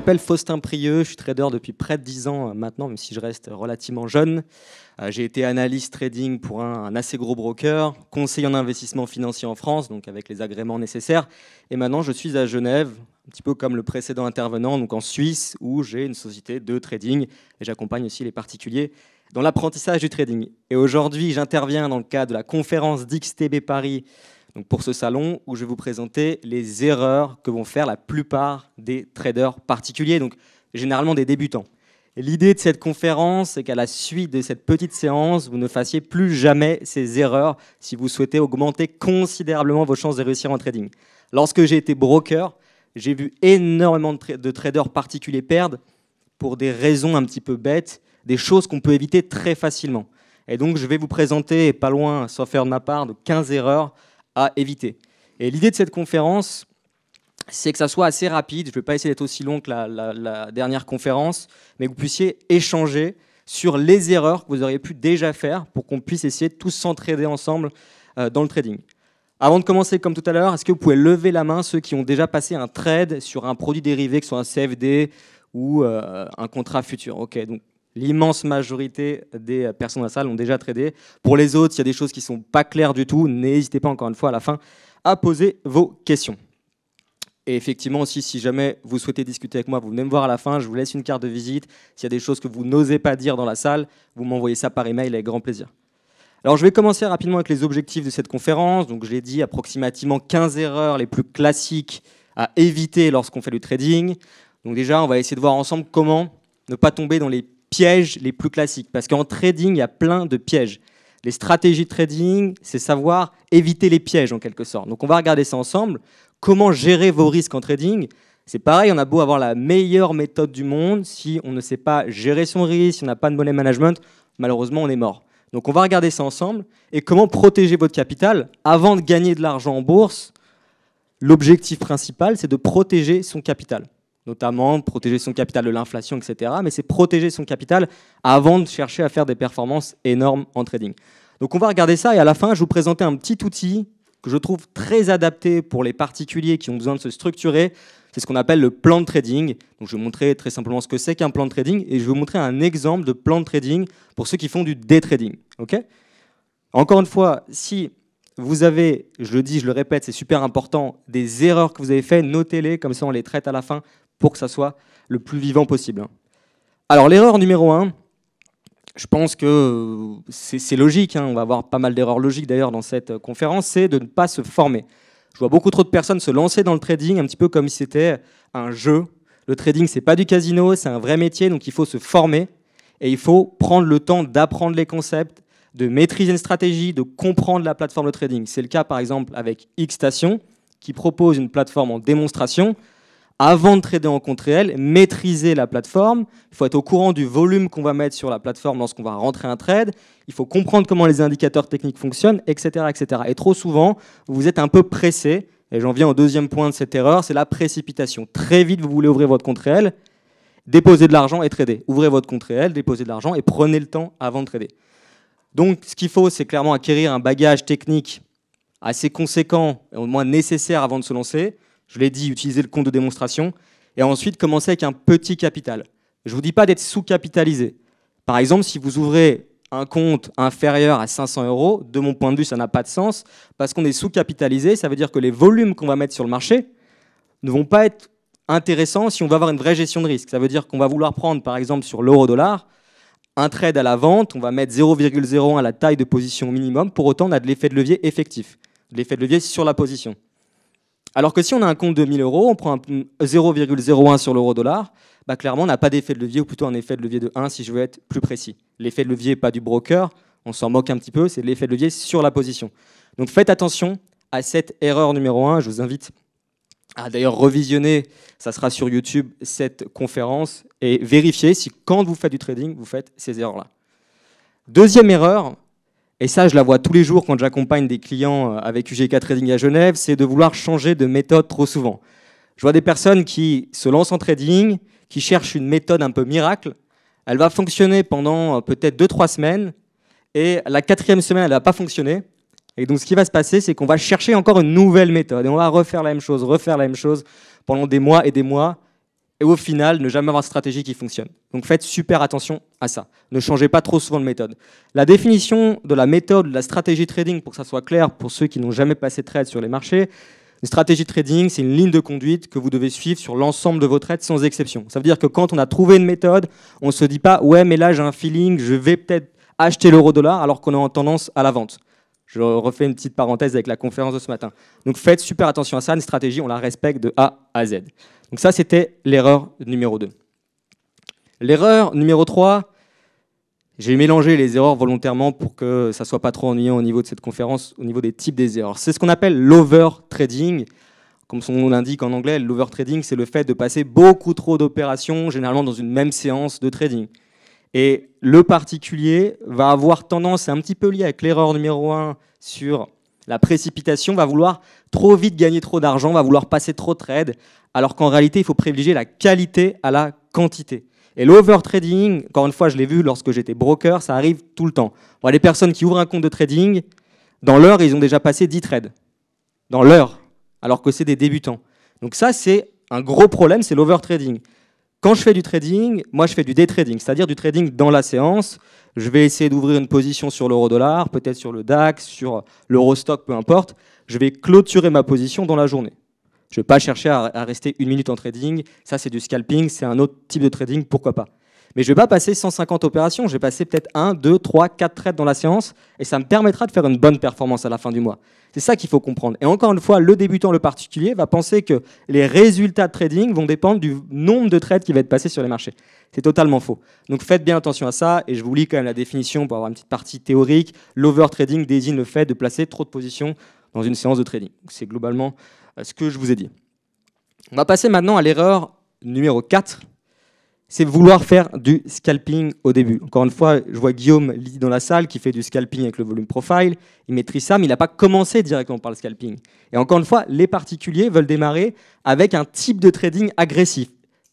m'appelle Faustin Prieux, je suis trader depuis près de 10 ans euh, maintenant, même si je reste relativement jeune. Euh, j'ai été analyste trading pour un, assez gros broker, conseiller en investissement financier en France, donc avec les agréments nécessaires. Et maintenant, je suis à Genève, un petit peu comme le précédent intervenant, donc en Suisse, où j'ai une société de trading et j'accompagne aussi les particuliers dans l'apprentissage du trading. Et aujourd'hui, j'interviens dans le cadre de la conférence d'XTB Paris pour ce salon où je vais vous présenter les erreurs que vont faire la plupart des traders particuliers, donc généralement des débutants. L'idée de cette conférence, c'est qu'à la suite de cette petite séance, vous ne fassiez plus jamais ces erreurs si vous souhaitez augmenter considérablement vos chances de réussir en trading. Lorsque j'ai été broker, j'ai vu énormément de, traders particuliers perdre pour des raisons un petit peu bêtes, des choses qu'on peut éviter très facilement. Et donc, je vais vous présenter, pas loin, sauf faire de ma part, de 15 erreurs à éviter. Et l'idée de cette conférence, c'est que ça soit assez rapide. Je ne vais pas essayer d'être aussi long que la, dernière conférence, mais que vous puissiez échanger sur les erreurs que vous auriez pu déjà faire pour qu'on puisse essayer de tous s'entraider ensemble euh, dans le trading. Avant de commencer, comme tout à l'heure, est-ce que vous pouvez lever la main ceux qui ont déjà passé un trade sur un produit dérivé, que ce soit un CFD ou euh, un contrat futur Ok, donc L'immense majorité des personnes dans la salle ont déjà tradé. Pour les autres, s'il y a des choses qui ne sont pas claires du tout. N'hésitez pas encore une fois à la fin à poser vos questions. Et effectivement aussi, si jamais vous souhaitez discuter avec moi, vous venez me voir à la fin, je vous laisse une carte de visite. S'il y a des choses que vous n'osez pas dire dans la salle, vous m'envoyez ça par email avec grand plaisir. Alors je vais commencer rapidement avec les objectifs de cette conférence. Donc je l'ai dit, approximativement 15 erreurs les plus classiques à éviter lorsqu'on fait du trading. Donc déjà, on va essayer de voir ensemble comment ne pas tomber dans les pièges les plus classiques. Parce qu'en trading, il y a plein de pièges. Les stratégies de trading, c'est savoir éviter les pièges en quelque sorte. Donc on va regarder ça ensemble. Comment gérer vos risques en trading C'est pareil, on a beau avoir la meilleure méthode du monde, si on ne sait pas gérer son risque, si on n'a pas de money management, malheureusement on est mort. Donc on va regarder ça ensemble et comment protéger votre capital avant de gagner de l'argent en bourse. L'objectif principal, c'est de protéger son capital notamment protéger son capital de l'inflation, etc. Mais c'est protéger son capital avant de chercher à faire des performances énormes en trading. Donc on va regarder ça et à la fin, je vais vous présenter un petit outil que je trouve très adapté pour les particuliers qui ont besoin de se structurer. C'est ce qu'on appelle le plan de trading. Donc je vais montrer très simplement ce que c'est qu'un plan de trading et je vais vous montrer un exemple de plan de trading pour ceux qui font du day trading. Ok Encore une fois, si vous avez, je le dis, je le répète, c'est super important, des erreurs que vous avez faites, notez-les, comme ça on les traite à la fin pour que ça soit le plus vivant possible. Hein. Alors l'erreur numéro un, je pense que c'est logique, hein. on va avoir pas mal d'erreurs logiques d'ailleurs dans cette euh, conférence, c'est de ne pas se former. Je vois beaucoup trop de personnes se lancer dans le trading un petit peu comme si c'était un jeu. Le trading, c'est pas du casino, c'est un vrai métier, donc il faut se former et il faut prendre le temps d'apprendre les concepts, de maîtriser une stratégie, de comprendre la plateforme de trading. C'est le cas par exemple avec Xstation qui propose une plateforme en démonstration avant de trader en compte réel, maîtriser la plateforme. Il faut être au courant du volume qu'on va mettre sur la plateforme lorsqu'on va rentrer un trade. Il faut comprendre comment les indicateurs techniques fonctionnent, etc. etc. Et trop souvent, vous êtes un peu pressé. Et j'en viens au deuxième point de cette erreur, c'est la précipitation. Très vite, vous voulez ouvrir votre compte réel, déposer de l'argent et trader. Ouvrez votre compte réel, déposez de l'argent et prenez le temps avant de trader. Donc, ce qu'il faut, c'est clairement acquérir un bagage technique assez conséquent, et au moins nécessaire avant de se lancer. Je l'ai dit, utilisez le compte de démonstration. Et ensuite, commencez avec un petit capital. Je ne vous dis pas d'être sous-capitalisé. Par exemple, si vous ouvrez un compte inférieur à 500 euros, de mon point de vue, ça n'a pas de sens, parce qu'on est sous-capitalisé, ça veut dire que les volumes qu'on va mettre sur le marché ne vont pas être intéressants si on va avoir une vraie gestion de risque. Ça veut dire qu'on va vouloir prendre, par exemple, sur l'euro-dollar, un trade à la vente, on va mettre 0,01 à la taille de position minimum, pour autant on a de l'effet de levier effectif, l'effet de levier sur la position. Alors que si on a un compte de 1000 euros, on prend 0,01 sur l'euro dollar, bah clairement on n'a pas d'effet de levier, ou plutôt un effet de levier de 1 si je veux être plus précis. L'effet de levier pas du broker, on s'en moque un petit peu, c'est l'effet de levier sur la position. Donc faites attention à cette erreur numéro 1, je vous invite à d'ailleurs revisionner, ça sera sur YouTube, cette conférence, et vérifier si quand vous faites du trading, vous faites ces erreurs-là. Deuxième erreur, et ça je la vois tous les jours quand j'accompagne des clients euh, avec UGK Trading à Genève, c'est de vouloir changer de méthode trop souvent. Je vois des personnes qui se lancent en trading, qui cherchent une méthode un peu miracle. Elle va fonctionner pendant euh, peut-être 2-3 semaines, et la quatrième semaine, elle n'a pas fonctionné. Et donc, ce qui va se passer, c'est qu'on va chercher encore une nouvelle méthode et on va refaire la même chose, refaire la même chose pendant des mois et des mois et au final ne jamais avoir de stratégie qui fonctionne. Donc faites super attention à ça. Ne changez pas trop souvent de méthode. La définition de la méthode, de la stratégie trading, pour que ça soit clair pour ceux qui n'ont jamais passé de trade sur les marchés, une stratégie trading, c'est une ligne de conduite que vous devez suivre sur l'ensemble de vos trades sans exception. Ça veut dire que quand on a trouvé une méthode, on ne se dit pas ouais mais là j'ai un feeling, je vais peut-être acheter l'euro-dollar alors qu'on est en tendance à la vente. Je refais une petite parenthèse avec la conférence de ce matin. Donc faites super attention à ça, une stratégie, on la respecte de A à Z. Donc ça, c'était l'erreur numéro 2. L'erreur numéro 3, j'ai mélangé les erreurs volontairement pour que ça ne soit pas trop ennuyant au niveau de cette conférence, au niveau des types des erreurs. C'est ce qu'on appelle l'over-trading. Comme son nom l'indique en anglais, l'over-trading, c'est le fait de passer beaucoup trop d'opérations, généralement dans une même séance de trading. Et le particulier va avoir tendance, c'est un petit peu lié avec l'erreur numéro 1 sur la précipitation va vouloir trop vite gagner trop d'argent, va vouloir passer trop de trades, alors qu'en réalité, il faut privilégier la qualité à la quantité. Et l'overtrading, encore une fois, je l'ai vu lorsque j'étais broker, ça arrive tout le temps. les personnes qui ouvrent un compte de trading, dans l'heure, ils ont déjà passé 10 trades. Dans l'heure, alors que c'est des débutants. Donc ça, c'est un gros problème, c'est l'overtrading. Quand je fais du trading, moi je fais du day trading, c'est-à-dire du trading dans la séance. Je vais essayer d'ouvrir une position sur l'euro-dollar, peut-être sur le DAX, sur l'euro stock, peu importe. Je vais clôturer ma position dans la journée. Je ne vais pas chercher à, à, rester une minute en trading. Ça, c'est du scalping, c'est un autre type de trading, pourquoi pas. Mais je ne vais pas passer 150 opérations, je vais passer peut-être 1, 2, 3, 4 trades dans la séance et ça me permettra de faire une bonne performance à la fin du mois. C'est ça qu'il faut comprendre. Et encore une fois, le débutant, le particulier, va penser que les résultats de trading vont dépendre du nombre de trades qui va être passé sur les marchés. C'est totalement faux. Donc faites bien attention à ça. Et je vous lis quand même la définition pour avoir une petite partie théorique. L'overtrading désigne le fait de placer trop de positions dans une séance de trading. C'est globalement euh, ce que je vous ai dit. On va passer maintenant à l'erreur numéro 4 c'est vouloir faire du scalping au début. Encore une fois, je vois Guillaume dans la salle qui fait du scalping avec le volume profile. Il maîtrise ça, mais il n'a pas commencé directement par le scalping. Et encore une fois, les particuliers veulent démarrer avec un type de trading agressif.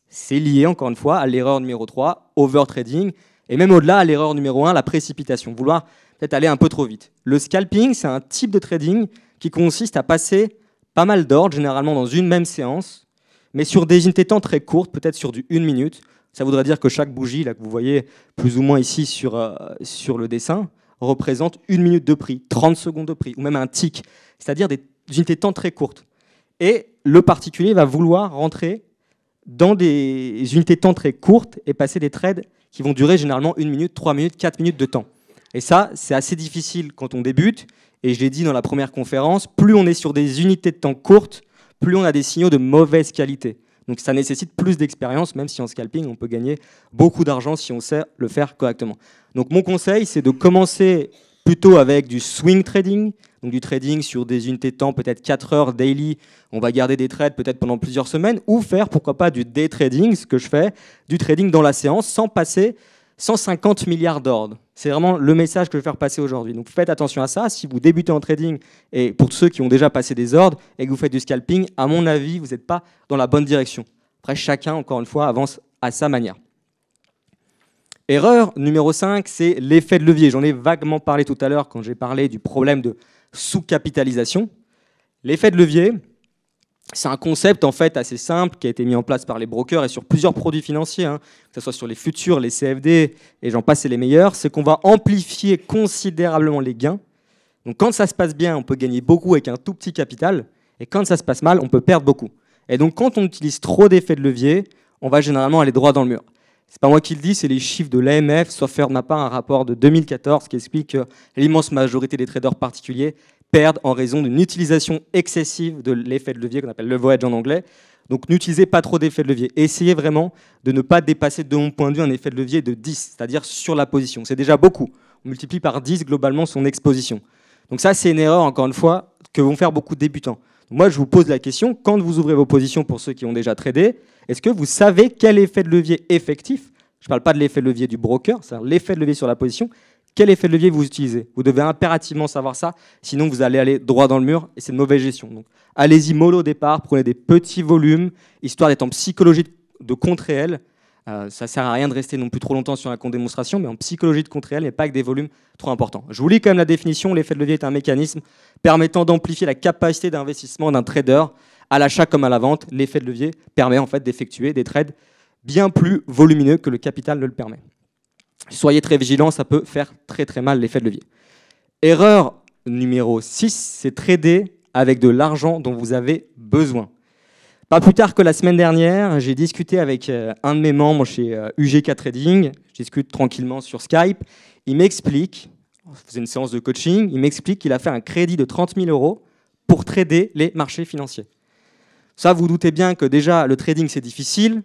C'est lié, encore une fois, à l'erreur numéro 3, overtrading, et même au-delà à l'erreur numéro 1, la précipitation, vouloir peut-être aller un peu trop vite. Le scalping, c'est un type de trading qui consiste à passer pas mal d'ordres, généralement dans une même séance, mais sur des unités temps très courtes, peut-être sur du 1 minute, ça voudrait dire que chaque bougie, là, que vous voyez plus ou moins ici sur, euh, sur le dessin, représente une minute de prix, 30 secondes de prix, ou même un tick, c'est-à-dire des unités de temps très courtes. Et le particulier va vouloir rentrer dans des unités de temps très courtes et passer des trades qui vont durer généralement une minute, trois minutes, quatre minutes de temps. Et ça, c'est assez difficile quand on débute. Et je l'ai dit dans la première conférence, plus on est sur des unités de temps courtes, plus on a des signaux de mauvaise qualité. Donc ça nécessite plus d'expérience, même si en scalping, on peut gagner beaucoup d'argent si on sait le faire correctement. Donc mon conseil, c'est de commencer plutôt avec du swing trading, donc du trading sur des unités de temps, peut-être 4 heures daily, on va garder des trades peut-être pendant plusieurs semaines, ou faire pourquoi pas du day trading, ce que je fais, du trading dans la séance, sans passer 150 milliards d'ordres. C'est vraiment le message que je vais faire passer aujourd'hui. Donc faites attention à ça. Si vous débutez en trading, et pour ceux qui ont déjà passé des ordres et que vous faites du scalping, à mon avis, vous n'êtes pas dans la bonne direction. Après, chacun, encore une fois, avance à sa manière. Erreur numéro 5, c'est l'effet de levier. J'en ai vaguement parlé tout à l'heure quand j'ai parlé du problème de sous-capitalisation. L'effet de levier, c'est un concept en fait assez simple qui a été mis en place par les brokers et sur plusieurs produits financiers, hein. que ce soit sur les futurs, les CFD et j'en passe, c'est les meilleurs, c'est qu'on va amplifier considérablement les gains. Donc quand ça se passe bien, on peut gagner beaucoup avec un tout petit capital et quand ça se passe mal, on peut perdre beaucoup. Et donc quand on utilise trop d'effets de levier, on va généralement aller droit dans le mur. C'est pas moi qui le dis, c'est les chiffres de l'AMF, sauf faire de ma part un rapport de 2014 qui explique que euh, l'immense majorité des traders particuliers perdent en raison d'une utilisation excessive de l'effet de levier qu'on appelle le voyage en anglais. Donc n'utilisez pas trop d'effet de levier. Essayez vraiment de ne pas dépasser, de mon point de vue, un effet de levier de 10, c'est-à-dire sur la position. C'est déjà beaucoup. On multiplie par 10 globalement son exposition. Donc ça, c'est une erreur, encore une fois, que vont faire beaucoup de débutants. Moi, je vous pose la question, quand vous ouvrez vos positions pour ceux qui ont déjà tradé, est-ce que vous savez quel effet de levier effectif, je ne parle pas de l'effet de levier du broker, c'est l'effet de levier sur la position, quel effet de levier vous utilisez. Vous devez impérativement savoir ça, sinon vous allez aller droit dans le mur et c'est une mauvaise gestion. Donc allez-y mollo au départ, prenez des petits volumes, histoire d'être en psychologie de compte réel. Ça euh, ça sert à rien de rester non plus trop longtemps sur la compte démonstration, mais en psychologie de compte réel a pas que des volumes trop importants. Je vous lis quand même la définition. L'effet de levier est un mécanisme permettant d'amplifier la capacité d'investissement d'un trader à l'achat comme à la vente. L'effet de levier permet en fait d'effectuer des trades bien plus volumineux que le capital ne le permet. Soyez très vigilants, ça peut faire très très mal l'effet de levier. Erreur numéro 6, c'est trader avec de l'argent dont vous avez besoin. Pas plus tard que la semaine dernière, j'ai discuté avec euh, un de mes membres chez UGK euh, Trading. Je discute tranquillement sur Skype. Il m'explique, on faisait une séance de coaching, il m'explique qu'il a fait un crédit de 30 000 euros pour trader les marchés financiers. Ça, vous, doutez bien que déjà, le trading, c'est difficile.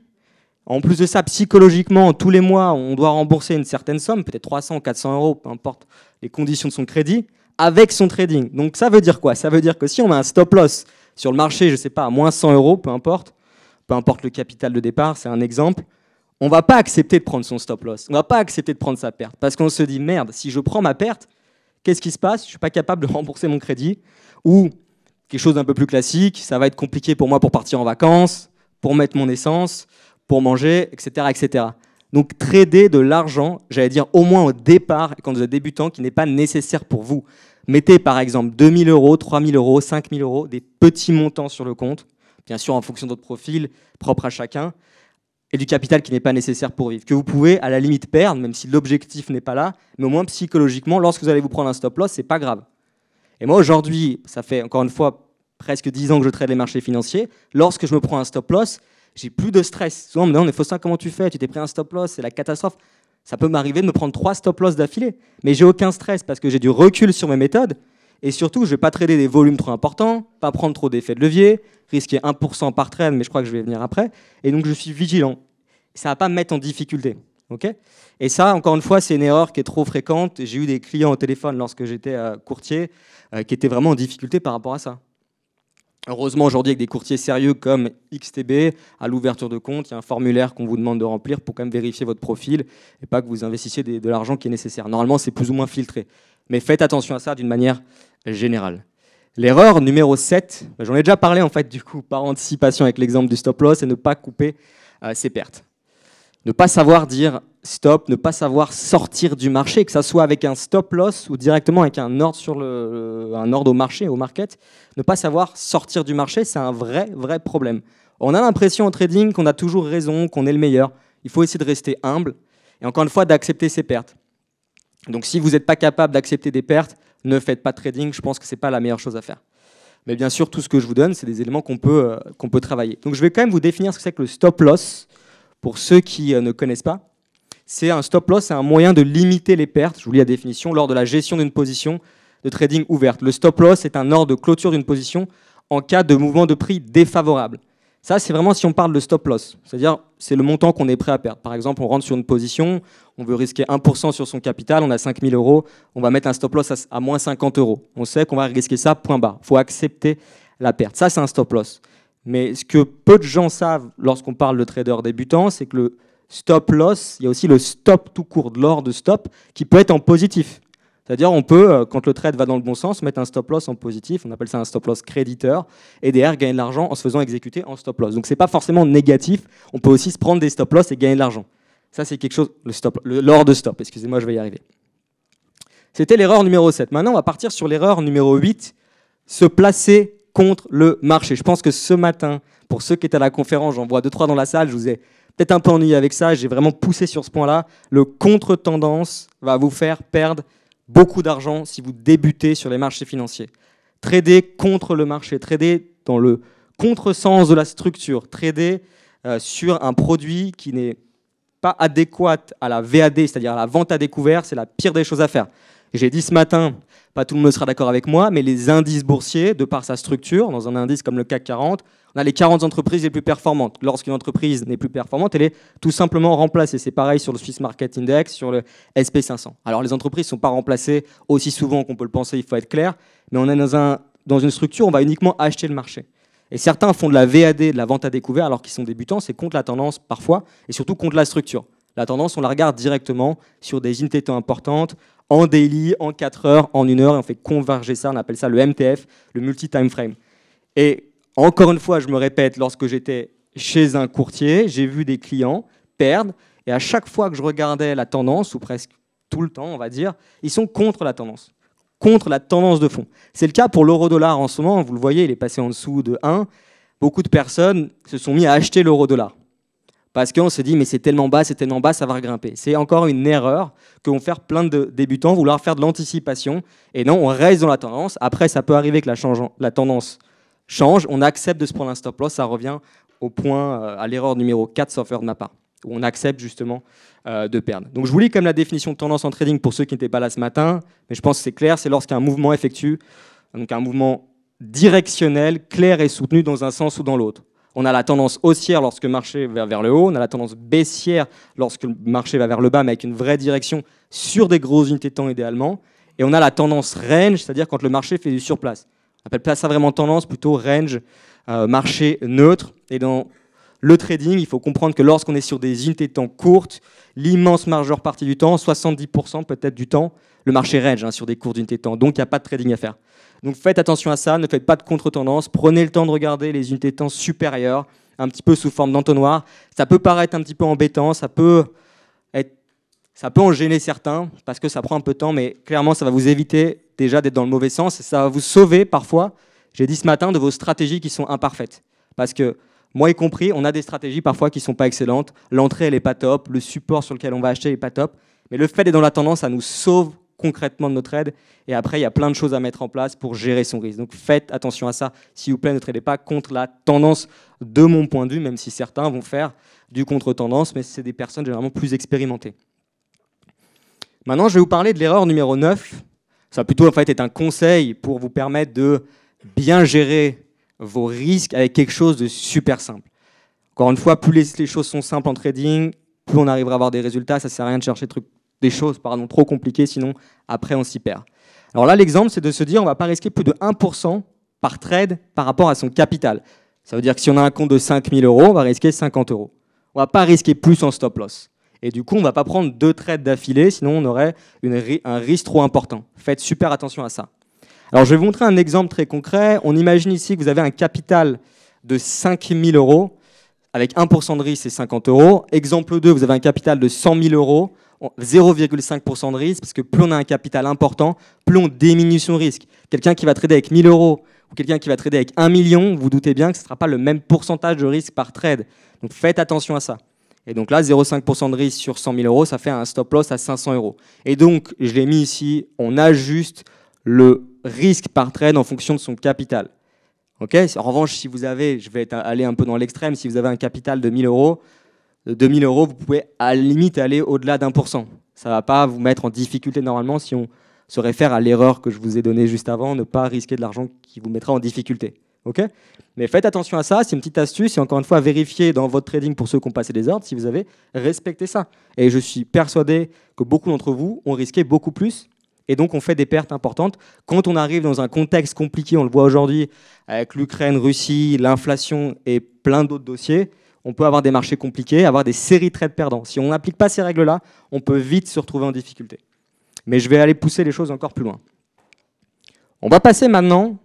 En plus de ça, psychologiquement, tous les mois, on doit rembourser une certaine somme, peut-être 300, 400 euros, peu importe les conditions de son crédit, avec son trading. Donc ça veut dire quoi Ça veut dire que si on met un stop loss sur le marché, je ne sais pas, à moins 100 euros, peu importe, peu importe le capital de départ, c'est un exemple, on ne va pas accepter de prendre son stop loss, on ne va pas accepter de prendre sa perte, parce qu'on se dit, merde, si je prends ma perte, qu'est-ce qui se passe Je ne suis pas capable de rembourser mon crédit, ou quelque chose d'un peu plus classique, ça va être compliqué pour moi pour partir en vacances, pour mettre mon essence, pour manger, etc. etc. Donc trader de l'argent, j'allais dire au moins au départ, quand vous êtes débutant, qui n'est pas nécessaire pour vous. Mettez par exemple 2000 euros, 3000 euros, 5000 euros, des petits montants sur le compte, bien sûr en fonction de votre profil, propre à chacun, et du capital qui n'est pas nécessaire pour vivre, que vous pouvez à la limite perdre, même si l'objectif n'est pas là, mais au moins psychologiquement, lorsque vous allez vous prendre un stop loss, c'est pas grave. Et moi aujourd'hui, ça fait encore une fois presque 10 ans que je trade les marchés financiers, lorsque je me prends un stop loss, j'ai plus de stress. Souvent, on me demande, Faustin, comment tu fais Tu t'es pris un stop loss, c'est la catastrophe. Ça peut m'arriver de me prendre trois stop loss d'affilée, mais j'ai aucun stress parce que j'ai du recul sur mes méthodes. Et surtout, je ne vais pas trader des volumes trop importants, pas prendre trop d'effets de levier, risquer 1% par trade, mais je crois que je vais venir après. Et donc, je suis vigilant. Ça va pas me mettre en difficulté. ok et ça, encore une fois, c'est une erreur qui est trop fréquente. J'ai eu des clients au téléphone lorsque j'étais euh, courtier euh, qui étaient vraiment en difficulté par rapport à ça. Heureusement, aujourd'hui, avec des courtiers sérieux comme XTB, à l'ouverture de compte, il y a un formulaire qu'on vous demande de remplir pour quand même vérifier votre profil et pas que vous investissiez de l'argent qui est nécessaire. Normalement, c'est plus ou moins filtré. Mais faites attention à ça d'une manière générale. L'erreur numéro 7, bah, j'en ai déjà parlé en fait du coup par anticipation avec l'exemple du stop loss, et ne pas couper euh, ses pertes ne pas savoir dire stop, ne pas savoir sortir du marché, que ce soit avec un stop loss ou directement avec un ordre sur un ordre au marché, au market, ne pas savoir sortir du marché, c'est un vrai vrai problème. On a l'impression en trading qu'on a toujours raison, qu'on est le meilleur. Il faut essayer de rester humble et encore une fois d'accepter ses pertes. Donc si vous n'êtes pas capable d'accepter des pertes, ne faites pas trading, je pense que ce n'est pas la meilleure chose à faire. Mais bien sûr, tout ce que je vous donne, c'est des éléments qu'on peut, euh, qu'on peut travailler. Donc je vais quand même vous définir ce que c'est que le stop loss pour ceux qui euh, ne connaissent pas, c'est un stop loss, c'est un moyen de limiter les pertes, je vous lis la définition, lors de la gestion d'une position de trading ouverte. Le stop loss est un ordre de clôture d'une position en cas de mouvement de prix défavorable. Ça, c'est vraiment si on parle de stop loss, c'est-à-dire c'est le montant qu'on est prêt à perdre. Par exemple, on rentre sur une position, on veut risquer 1% sur son capital, on a 5000 euros, on va mettre un stop loss à, moins 50 euros. On sait qu'on va risquer ça, point barre. Il faut accepter la perte. Ça, c'est un stop loss. Mais ce que peu de gens savent lorsqu'on parle de trader débutant, c'est que le stop loss, il y a aussi le stop tout court de l'or de stop qui peut être en positif. C'est-à-dire, on peut, euh, quand le trade va dans le bon sens, mettre un stop loss en positif, on appelle ça un stop loss créditeur, et derrière gagner de l'argent en se faisant exécuter en stop loss. Donc, ce n'est pas forcément négatif, on peut aussi se prendre des stop loss et gagner de l'argent. Ça, c'est quelque chose, le stop, l'or de stop, excusez-moi, je vais y arriver. C'était l'erreur numéro 7. Maintenant, on va partir sur l'erreur numéro 8, se placer contre le marché. Je pense que ce matin, pour ceux qui étaient à la conférence, j'en vois deux, trois dans la salle, je vous ai peut-être un peu ennuyé avec ça, j'ai vraiment poussé sur ce point-là. Le contre-tendance va vous faire perdre beaucoup d'argent si vous débutez sur les marchés financiers. Trader contre le marché, trader dans le contre-sens de la structure, trader euh, sur un produit qui n'est pas adéquat à la VAD, c'est-à-dire la vente à découvert, c'est la pire des choses à faire. J'ai dit ce matin pas tout le monde sera d'accord avec moi, mais les indices boursiers, de par sa structure, dans un indice comme le CAC 40, on a les 40 entreprises les plus performantes. Lorsqu'une entreprise n'est plus performante, elle est tout simplement remplacée. C'est pareil sur le Swiss Market Index, sur le SP500. Alors les entreprises ne sont pas remplacées aussi souvent qu'on peut le penser, il faut être clair, mais on est dans, un, dans une structure on va uniquement acheter le marché. Et certains font de la VAD, de la vente à découvert, alors qu'ils sont débutants, c'est contre la tendance parfois, et surtout contre la structure. La tendance, on la regarde directement sur des unités importantes, en daily, en 4 heures, en 1 heure, et on fait converger ça, on appelle ça le MTF, le multi-time frame. Et encore une fois, je me répète, lorsque j'étais chez un courtier, j'ai vu des clients perdre, et à chaque fois que je regardais la tendance, ou presque tout le temps, on va dire, ils sont contre la tendance, contre la tendance de fond. C'est le cas pour l'euro-dollar en ce moment, vous le voyez, il est passé en dessous de 1. Beaucoup de personnes se sont mis à acheter l'euro-dollar parce qu'on se dit mais c'est tellement bas, c'est tellement bas, ça va regrimper. C'est encore une erreur que vont faire plein de débutants, vouloir faire de l'anticipation. Et non, on reste dans la tendance. Après, ça peut arriver que la, change, la tendance change, on accepte de se prendre un stop loss, ça revient au point, euh, à l'erreur numéro 4, sauf erreur de ma part, où on accepte justement euh, de perdre. Donc je vous lis comme la définition de tendance en trading pour ceux qui n'étaient pas là ce matin, mais je pense que c'est clair, c'est lorsqu'un mouvement effectue, donc un mouvement directionnel, clair et soutenu dans un sens ou dans l'autre. On a la tendance haussière lorsque le marché va vers le haut, on a la tendance baissière lorsque le marché va vers le bas, mais avec une vraie direction sur des grosses unités de temps idéalement. Et on a la tendance range, c'est-à-dire quand le marché fait du surplace. On appelle pas ça vraiment tendance, plutôt range, euh, marché neutre. Et dans le trading, il faut comprendre que lorsqu'on est sur des unités de temps courtes, l'immense majeure partie du temps, 70% peut-être du temps, le marché range hein, sur des cours unités de temps. Donc il n'y a pas de trading à faire. Donc faites attention à ça, ne faites pas de contre-tendance, prenez le temps de regarder les unités de temps supérieures, un petit peu sous forme d'entonnoir. Ça peut paraître un petit peu embêtant, ça peut, être, ça peut en gêner certains, parce que ça prend un peu de temps, mais clairement ça va vous éviter déjà d'être dans le mauvais sens, et ça va vous sauver parfois, j'ai dit ce matin, de vos stratégies qui sont imparfaites. Parce que moi y compris, on a des stratégies parfois qui sont pas excellentes. L'entrée, elle n'est pas top. Le support sur lequel on va acheter n'est pas top. Mais le fait d'être dans la tendance, ça nous sauve concrètement de notre aide. Et après, il y a plein de choses à mettre en place pour gérer son risque. Donc faites attention à ça. S'il vous plaît, ne tradez pas contre la tendance de mon point de vue, même si certains vont faire du contre-tendance, mais c'est des personnes généralement plus expérimentées. Maintenant, je vais vous parler de l'erreur numéro 9. Ça plutôt en fait est un conseil pour vous permettre de bien gérer vos risques avec quelque chose de super simple. Encore une fois, plus les, choses sont simples en trading, plus on arrivera à avoir des résultats. Ça sert à rien de chercher des trucs des choses pardon, trop compliquées, sinon après on s'y perd. Alors là, l'exemple, c'est de se dire on ne va pas risquer plus de 1% par trade par rapport à son capital. Ça veut dire que si on a un compte de 5000 euros, on va risquer 50 euros. On ne va pas risquer plus en stop loss. Et du coup, on ne va pas prendre deux trades d'affilée, sinon on aurait un risque trop important. Faites super attention à ça. Alors je vais vous montrer un exemple très concret. On imagine ici que vous avez un capital de 5000 euros. Avec 1% de risque, c'est 50 euros. Exemple 2, vous avez un capital de 100 000 euros. 0,5% de risque, parce que plus on a un capital important, plus on diminue son risque. Quelqu'un qui va trader avec 1000 euros ou quelqu'un qui va trader avec 1 million, vous, doutez bien que ce ne sera pas le même pourcentage de risque par trade. Donc faites attention à ça. Et donc là, 0,5% de risque sur 100 000 euros, ça fait un stop loss à 500 euros. Et donc, je l'ai mis ici, on ajuste le risque par trade en fonction de son capital. Okay en revanche, si vous avez, je vais aller un peu dans l'extrême, si vous avez un capital de 1000 euros, de 2000 euros, vous pouvez à la limite aller au-delà d'un pour cent. Ça ne va pas vous mettre en difficulté normalement si on se réfère à l'erreur que je vous ai donnée juste avant, ne pas risquer de l'argent qui vous mettra en difficulté. Mais faites attention à ça, c'est une petite astuce, et encore une fois, vérifiez dans votre trading pour ceux qui ont passé des ordres si vous avez respecté ça. Et je suis persuadé que beaucoup d'entre vous ont risqué beaucoup plus, et donc on fait des pertes importantes. Quand on arrive dans un contexte compliqué, on le voit aujourd'hui avec l'Ukraine, Russie, l'inflation et plein d'autres dossiers, on peut avoir des marchés compliqués, avoir des séries de trades perdants. Si on n'applique pas ces règles-là, on peut vite se retrouver en difficulté. Mais je vais aller pousser les choses encore plus loin. On va passer maintenant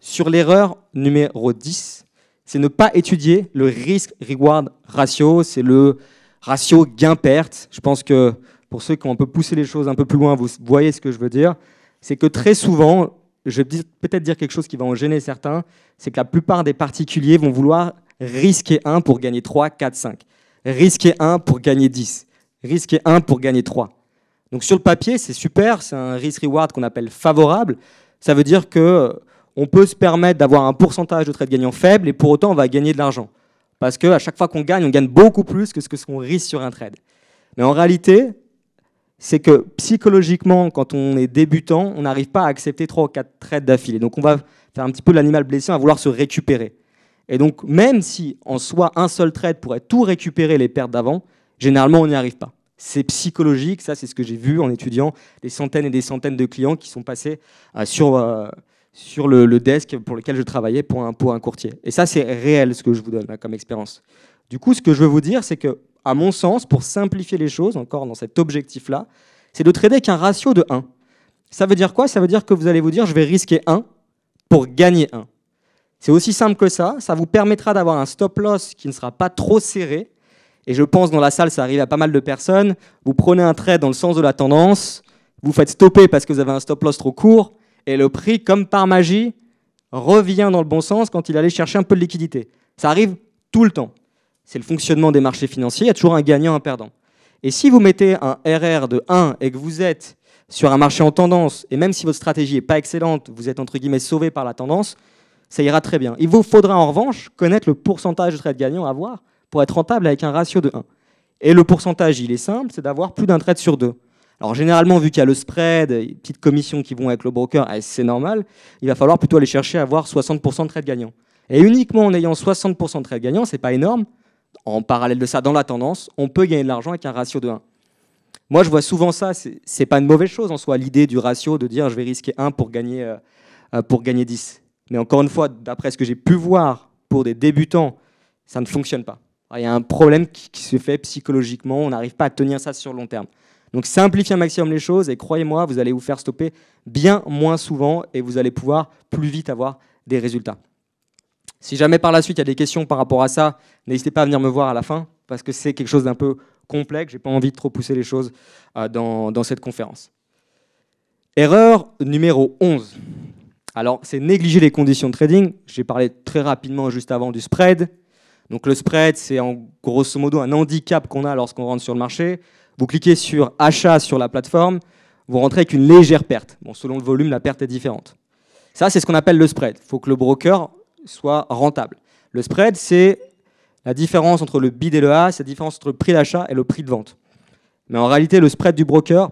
sur l'erreur numéro 10. C'est ne pas étudier le risk-reward ratio, c'est le ratio gain-perte. Je pense que pour ceux qui ont un peu poussé les choses un peu plus loin, vous voyez ce que je veux dire. C'est que très souvent, je vais peut-être dire quelque chose qui va en gêner certains, c'est que la plupart des particuliers vont vouloir Risquer 1 pour gagner 3, 4, 5. Risquer 1 pour gagner 10. Risquer 1 pour gagner 3. Donc sur le papier, c'est super, c'est un risk-reward qu'on appelle favorable. Ça veut dire que euh, on peut se permettre d'avoir un pourcentage de trades gagnants faible et pour autant on va gagner de l'argent. Parce qu'à chaque fois qu'on gagne, on gagne beaucoup plus que ce qu'on risque sur un trade. Mais en réalité, c'est que psychologiquement, quand on est débutant, on n'arrive pas à accepter 3 ou 4 trades d'affilée. Donc on va faire un petit peu l'animal blessé, à vouloir se récupérer. Et donc, même si en soi un seul trade pourrait tout récupérer les pertes d'avant, généralement on n'y arrive pas. C'est psychologique, ça c'est ce que j'ai vu en étudiant des centaines et des centaines de clients qui sont passés euh, sur, euh, sur le, desk pour lequel je travaillais pour un, pour un courtier. Et ça c'est réel ce que je vous donne comme expérience. Du coup, ce que je veux vous dire, c'est que, à mon sens, pour simplifier les choses, encore dans cet objectif-là, c'est de trader avec un ratio de 1. Ça veut dire quoi Ça veut dire que vous allez vous dire je vais risquer 1 pour gagner 1. C'est aussi simple que ça. Ça vous permettra d'avoir un stop loss qui ne sera pas trop serré. Et je pense dans la salle, ça arrive à pas mal de personnes. Vous prenez un trade dans le sens de la tendance, vous faites stopper parce que vous avez un stop loss trop court, et le prix, comme par magie, revient dans le bon sens quand il allait chercher un peu de liquidité. Ça arrive tout le temps. C'est le fonctionnement des marchés financiers. Il y a toujours un gagnant, un perdant. Et si vous mettez un RR de 1 et que vous êtes sur un marché en tendance, et même si votre stratégie n'est pas excellente, vous êtes entre guillemets sauvé par la tendance, ça ira très bien. Il vous faudra en revanche connaître le pourcentage de trades gagnants à avoir pour être rentable avec un ratio de 1. Et le pourcentage, il est simple, c'est d'avoir plus d'un trade sur deux. Alors généralement, vu qu'il y a le spread, les petites commissions qui vont avec le broker, ah, c'est normal, il va falloir plutôt aller chercher à avoir 60% de trades gagnants. Et uniquement en ayant 60% de trades gagnants, c'est pas énorme, en parallèle de ça, dans la tendance, on peut gagner de l'argent avec un ratio de 1. Moi, je vois souvent ça, c'est pas une mauvaise chose en soi, l'idée du ratio de dire je vais risquer 1 pour gagner, euh, euh, pour gagner 10. Mais encore une fois, d'après ce que j'ai pu voir pour des débutants, ça ne fonctionne pas. il y a un problème qui, se fait psychologiquement, on n'arrive pas à tenir ça sur le long terme. Donc simplifiez un maximum les choses et croyez-moi, vous allez vous faire stopper bien moins souvent et vous allez pouvoir plus vite avoir des résultats. Si jamais par la suite il y a des questions par rapport à ça, n'hésitez pas à venir me voir à la fin parce que c'est quelque chose d'un peu complexe, je n'ai pas envie de trop pousser les choses euh, dans cette conférence. Erreur numéro 11. Alors, c'est négliger les conditions de trading. J'ai parlé très rapidement juste avant du spread. Donc, le spread, c'est en grosso modo un handicap qu'on a lorsqu'on rentre sur le marché. Vous cliquez sur achat sur la plateforme, vous rentrez avec une légère perte. Bon, selon le volume, la perte est différente. Ça, c'est ce qu'on appelle le spread. Il faut que le broker soit rentable. Le spread, c'est la différence entre le bid et le A, c'est la différence entre le prix d'achat et le prix de vente. Mais en réalité, le spread du broker,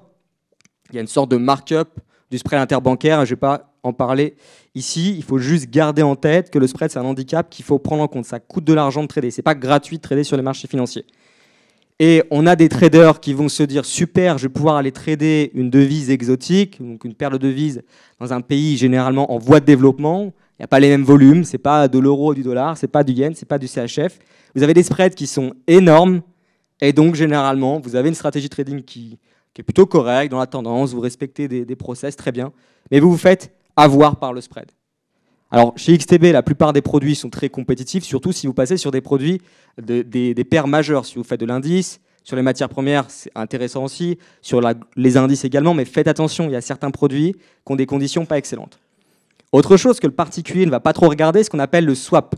il y a une sorte de markup du spread interbancaire. Je ne vais pas en parler ici. Il faut juste garder en tête que le spread, c'est un handicap qu'il faut prendre en compte. Ça coûte de l'argent de trader. C'est pas gratuit de trader sur les marchés financiers. Et on a des traders qui vont se dire super, je vais pouvoir aller trader une devise exotique, donc une paire de devises dans un pays généralement en voie de développement. Il n'y a pas les mêmes volumes, c'est pas de l'euro, du dollar, c'est pas du yen, c'est pas du CHF. Vous avez des spreads qui sont énormes, et donc généralement, vous avez une stratégie de trading qui, est plutôt correcte dans la tendance, vous respectez des process très bien, mais vous vous faites avoir par le spread. Alors, chez XTB, la plupart des produits sont très compétitifs, surtout si vous passez sur des produits des, paires majeures. Si vous faites de l'indice, sur les matières premières, c'est intéressant aussi, sur les indices également, mais faites attention, il y a certains produits qui ont des conditions pas excellentes. Autre chose que le particulier ne va pas trop regarder, ce qu'on appelle le swap.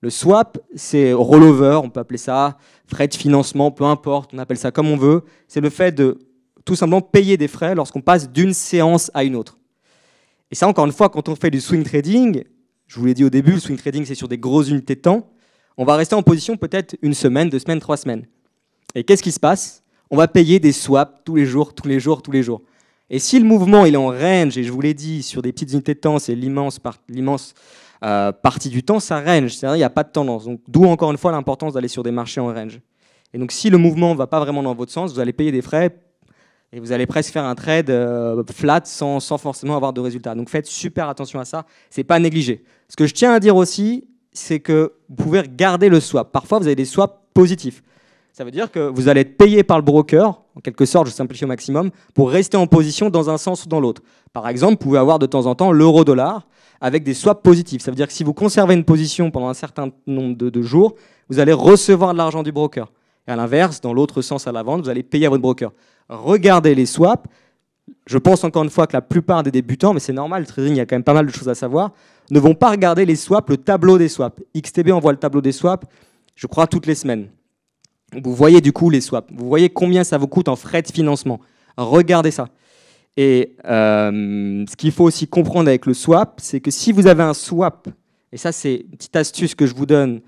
Le swap, c'est rollover, on peut appeler ça, frais de financement, peu importe, on appelle ça comme on veut. C'est le fait de tout simplement payer des frais lorsqu'on passe d'une séance à une autre. Et ça, encore une fois, quand on fait du swing trading, je vous l'ai dit au début, le swing trading, c'est sur des grosses unités de temps. On va rester en position peut-être une semaine, deux semaines, trois semaines. Et qu'est-ce qui se passe On va payer des swaps tous les jours, tous les jours, tous les jours. Et si le mouvement il est en range, et je vous l'ai dit, sur des petites unités de temps, c'est l'immense euh, partie du temps, ça range, c'est-à-dire il n'y a pas de tendance. Donc d'où encore une fois l'importance d'aller sur des marchés en range. Et donc si le mouvement ne va pas vraiment dans votre sens, vous allez payer des frais et vous allez presque faire un trade euh, flat sans, sans, forcément avoir de résultat. Donc faites super attention à ça, n'est pas négligé. Ce que je tiens à dire aussi, c'est que vous pouvez garder le swap. Parfois, vous avez des swaps positifs. Ça veut dire que vous allez être payé par le broker, en quelque sorte, je simplifie au maximum, pour rester en position dans un sens ou dans l'autre. Par exemple, vous pouvez avoir de temps en temps l'euro-dollar avec des swaps positifs. Ça veut dire que si vous conservez une position pendant un certain nombre de jours, vous allez recevoir de l'argent du broker. Et à l'inverse, dans l'autre sens à la vente, vous allez payer à votre broker. Regardez les swaps. Je pense encore une fois que la plupart des débutants, mais c'est normal, trading, il y a quand même pas mal de choses à savoir, ne vont pas regarder les swaps, le tableau des swaps. XTB envoie le tableau des swaps, je crois, toutes les semaines. Vous voyez du coup les swaps. Vous voyez combien ça vous coûte en frais de financement. Regardez ça. Et euh, ce qu'il faut aussi comprendre avec le swap, c'est que si vous avez un swap, et ça c'est une petite astuce que je vous donne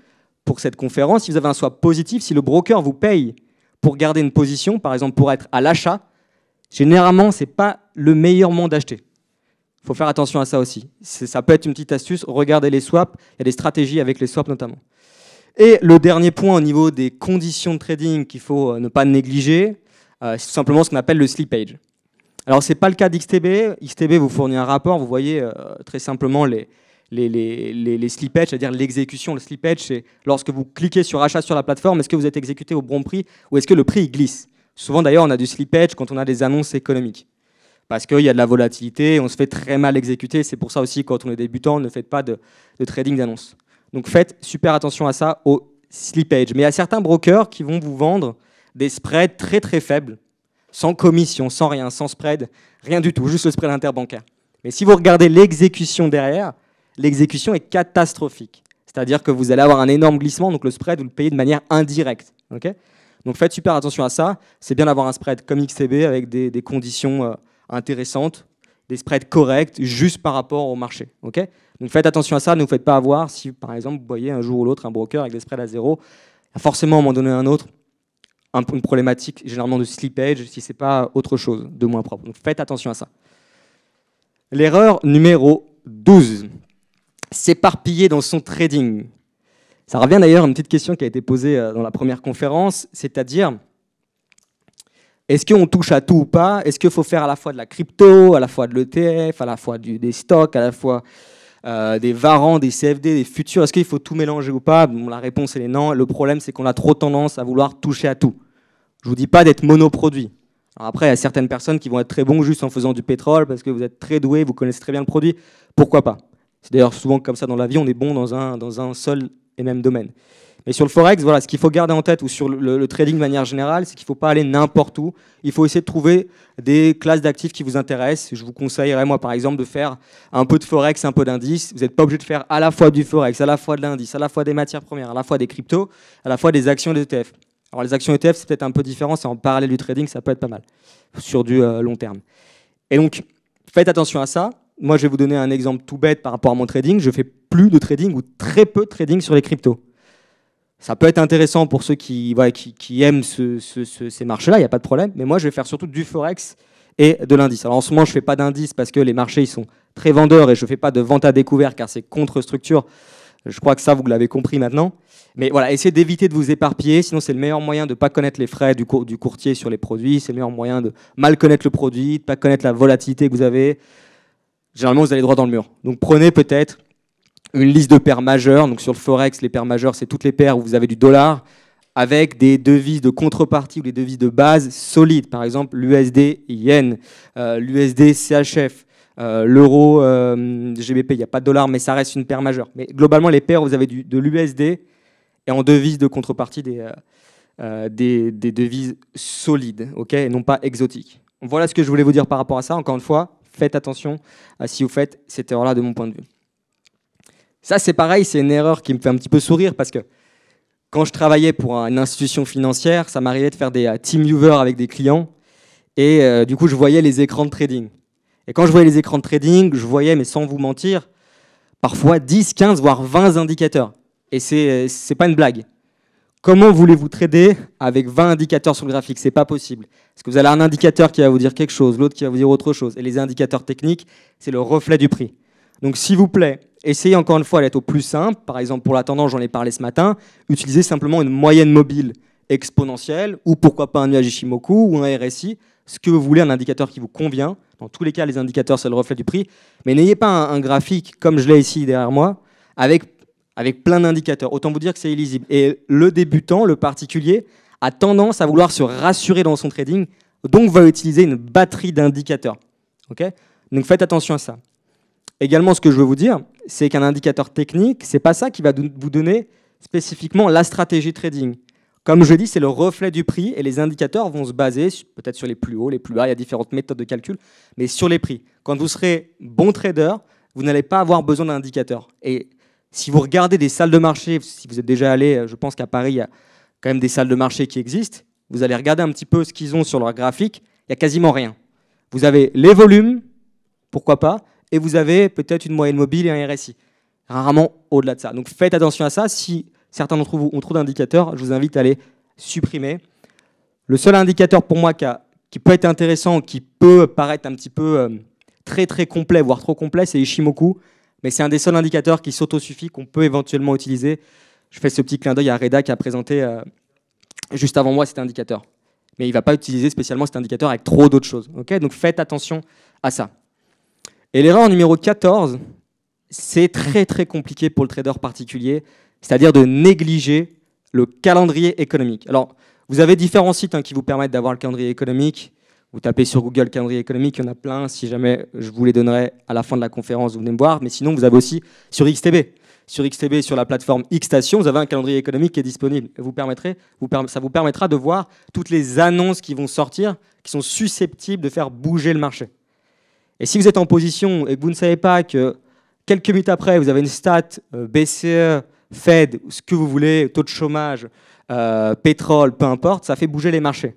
pour cette conférence, si vous avez un swap positif, si le broker vous paye pour garder une position, par exemple pour être à l'achat, généralement, c'est pas le meilleur moment d'acheter. Il faut faire attention à ça aussi. Ça peut être une petite astuce, regardez les swaps, il y a des stratégies avec les swaps notamment. Et le dernier point au niveau des conditions de trading qu'il faut euh, ne pas négliger, euh, c'est tout simplement ce qu'on appelle le slippage. Alors ce n'est pas le cas d'XTB, XTB vous fournit un rapport, vous voyez euh, très simplement les, les, les, les, c'est-à-dire l'exécution. Le slippage, c'est lorsque vous cliquez sur achat sur la plateforme, est-ce que vous êtes exécuté au bon prix ou est-ce que le prix glisse Souvent d'ailleurs, on a du slippage quand on a des annonces économiques. Parce qu'il y a de la volatilité, on se fait très mal exécuter. C'est pour ça aussi, quand on est débutant, ne faites pas de, trading d'annonces. Donc faites super attention à ça, au slippage. Mais il y a certains brokers qui vont vous vendre des spreads très très faibles, sans commission, sans rien, sans spread, rien du tout, juste le spread interbancaire. Mais si vous regardez l'exécution derrière, l'exécution est catastrophique. C'est-à-dire que vous allez avoir un énorme glissement, donc le spread, vous le payez de manière indirecte. donc faites super attention à ça. C'est bien d'avoir un spread comme XTB avec des, conditions euh, intéressantes, des spreads corrects, juste par rapport au marché. donc faites attention à ça, ne vous faites pas avoir si, par exemple, vous voyez un jour ou l'autre un broker avec des spreads à zéro. Forcément, à un moment donné, un autre, un, une problématique généralement de slippage si ce n'est pas autre chose de moins propre. Donc faites attention à ça. L'erreur numéro 12 s'éparpiller dans son trading. Ça revient d'ailleurs à une petite question qui a été posée euh, dans la première conférence, c'est-à-dire est-ce qu'on touche à tout ou pas Est-ce qu'il faut faire à la fois de la crypto, à la fois de l'ETF, à la fois des stocks, à la fois euh, des varants, des CFD, des futurs Est-ce qu'il faut tout mélanger ou pas bon, La réponse est non. Le problème, c'est qu'on a trop tendance à vouloir toucher à tout. Je ne vous dis pas d'être monoproduit. après, il y a certaines personnes qui vont être très bons juste en faisant du pétrole parce que vous êtes très doué vous connaissez très bien le produit. Pourquoi pas c'est d'ailleurs souvent comme ça dans la vie, on est bon dans un, dans un seul et même domaine. Mais sur le forex, voilà, ce qu'il faut garder en tête ou sur le, trading de manière générale, c'est qu'il ne faut pas aller n'importe où. Il faut essayer de trouver des classes d'actifs qui vous intéressent. Je vous conseillerais, moi, par exemple, de faire un peu de forex, un peu d'indice. Vous n'êtes pas obligé de faire à la fois du forex, à la fois de l'indice, à la fois des matières premières, à la fois des cryptos, à la fois des actions et des ETF. Alors les actions ETF, c'est peut-être un peu différent, c'est en parallèle du trading, ça peut être pas mal sur du euh, long terme. Et donc, faites attention à ça. Moi, je vais vous donner un exemple tout bête par rapport à mon trading. Je fais plus de trading ou très peu de trading sur les cryptos. Ça peut être intéressant pour ceux qui, qui, aiment ces marchés-là, il n'y a pas de problème. Mais moi, je vais faire surtout du forex et de l'indice. Alors en ce moment, je ne fais pas d'indice parce que les marchés ils sont très vendeurs et je ne fais pas de vente à découvert car c'est contre-structure. Je crois que ça, vous l'avez compris maintenant. Mais voilà, essayez d'éviter de vous éparpiller, sinon c'est le meilleur moyen de ne pas connaître les frais du, courtier sur les produits, c'est le meilleur moyen de mal connaître le produit, de ne pas connaître la volatilité que vous avez, généralement vous allez droit dans le mur. Donc prenez peut-être une liste de paires majeures. Donc sur le forex, les paires majeures, c'est toutes les paires où vous avez du dollar avec des devises de contrepartie ou des devises de base solides. Par exemple, l'USD yen, euh, l'USD CHF. Euh, l'euro euh, GBP, il n'y a pas de dollar, mais ça reste une paire majeure. Mais globalement, les paires, où vous avez de l'USD et en devise de contrepartie des, des, des, devises solides, ok, et non pas exotiques. Voilà ce que je voulais vous dire par rapport à ça. Encore une fois, Faites attention à si vous faites cette erreur-là de mon point de vue. Ça, c'est pareil, c'est une erreur qui me fait un petit peu sourire parce que quand je travaillais pour une institution financière, ça m'arrivait de faire des euh, team viewers avec des clients et euh, du coup, je voyais les écrans de trading. Et quand je voyais les écrans de trading, je voyais, mais sans vous mentir, parfois 10, 15, voire 20 indicateurs. Et c'est n'est euh, pas une blague. Comment voulez-vous trader avec 20 indicateurs sur le graphique C'est pas possible. Parce que vous allez avoir un indicateur qui va vous dire quelque chose, l'autre qui va vous dire autre chose. Et les indicateurs techniques, c'est le reflet du prix. Donc s'il vous plaît, essayez encore une fois d'être au plus simple. Par exemple, pour la tendance, j'en ai parlé ce matin, utilisez simplement une moyenne mobile exponentielle ou pourquoi pas un nuage Ishimoku ou un RSI, ce que vous voulez, un indicateur qui vous convient. Dans tous les cas, les indicateurs, c'est le reflet du prix. Mais n'ayez pas un graphique comme je l'ai ici derrière moi, avec avec plein d'indicateurs. Autant vous dire que c'est illisible. Et le débutant, le particulier, a tendance à vouloir se rassurer dans son trading, donc va utiliser une batterie d'indicateurs. donc faites attention à ça. Également, ce que je veux vous dire, c'est qu'un indicateur technique, c'est pas ça qui va vous donner spécifiquement la stratégie trading. Comme je dis, c'est le reflet du prix et les indicateurs vont se baser peut-être sur les plus hauts, les plus bas, il y a différentes méthodes de calcul, mais sur les prix. Quand vous serez bon trader, vous n'allez pas avoir besoin d'indicateurs. Et si vous regardez des salles de marché, si vous êtes déjà allé, euh, je pense qu'à Paris, il y a quand même des salles de marché qui existent. Vous allez regarder un petit peu ce qu'ils ont sur leur graphique. Il n'y a quasiment rien. Vous avez les volumes, pourquoi pas, et vous avez peut-être une moyenne mobile et un RSI. Rarement au-delà de ça. Donc faites attention à ça. Si certains d'entre vous ont trop d'indicateurs, je vous invite à les supprimer. Le seul indicateur pour moi qui, peut être intéressant, qui peut paraître un petit peu euh, très très complet, voire trop complet, c'est Ishimoku mais c'est un des seuls indicateurs qui s'autosuffit, qu'on peut éventuellement utiliser. Je fais ce petit clin d'œil à Reda qui a présenté euh, juste avant moi cet indicateur. Mais il ne va pas utiliser spécialement cet indicateur avec trop d'autres choses. Donc faites attention à ça. Et l'erreur numéro 14, c'est très très compliqué pour le trader particulier, c'est-à-dire de négliger le calendrier économique. Alors, vous avez différents sites hein, qui vous permettent d'avoir le calendrier économique. Vous tapez sur Google calendrier économique, il y en a plein. Si jamais je vous les donnerai à la fin de la conférence, vous venez me voir. Mais sinon, vous avez aussi sur XTB. Sur XTB, sur la plateforme Xstation, vous avez un calendrier économique qui est disponible. Vous vous ça vous permettra de voir toutes les annonces qui vont sortir, qui sont susceptibles de faire bouger le marché. Et si vous êtes en position et que vous ne savez pas que quelques minutes après, vous avez une stat euh, BCE, Fed, ce que vous voulez, taux de chômage, euh, pétrole, peu importe, ça fait bouger les marchés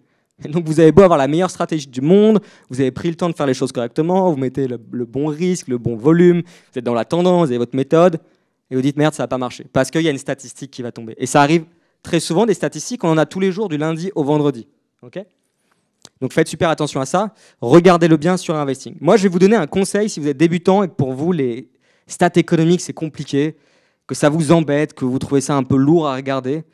donc vous avez beau avoir la meilleure stratégie du monde, vous avez pris le temps de faire les choses correctement, vous mettez le, bon risque, le bon volume, vous êtes dans la tendance, vous avez votre méthode, et vous dites merde, ça n'a pas marché, parce qu'il y a une statistique qui va tomber. Et ça arrive très souvent, des statistiques, on en a tous les jours du lundi au vendredi. donc faites super attention à ça, regardez-le bien sur Investing. Moi, je vais vous donner un conseil si vous êtes débutant et que pour vous, les stats économiques, c'est compliqué, que ça vous embête, que vous trouvez ça un peu lourd à regarder.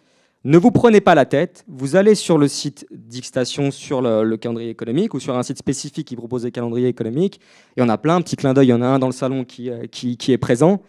Ne vous prenez pas la tête, vous allez sur le site Dictation sur le, calendrier économique ou sur un site spécifique qui propose des calendriers économiques, et en a plein, un petit clin d'œil, il y en a un dans le salon euh, qui, est présent.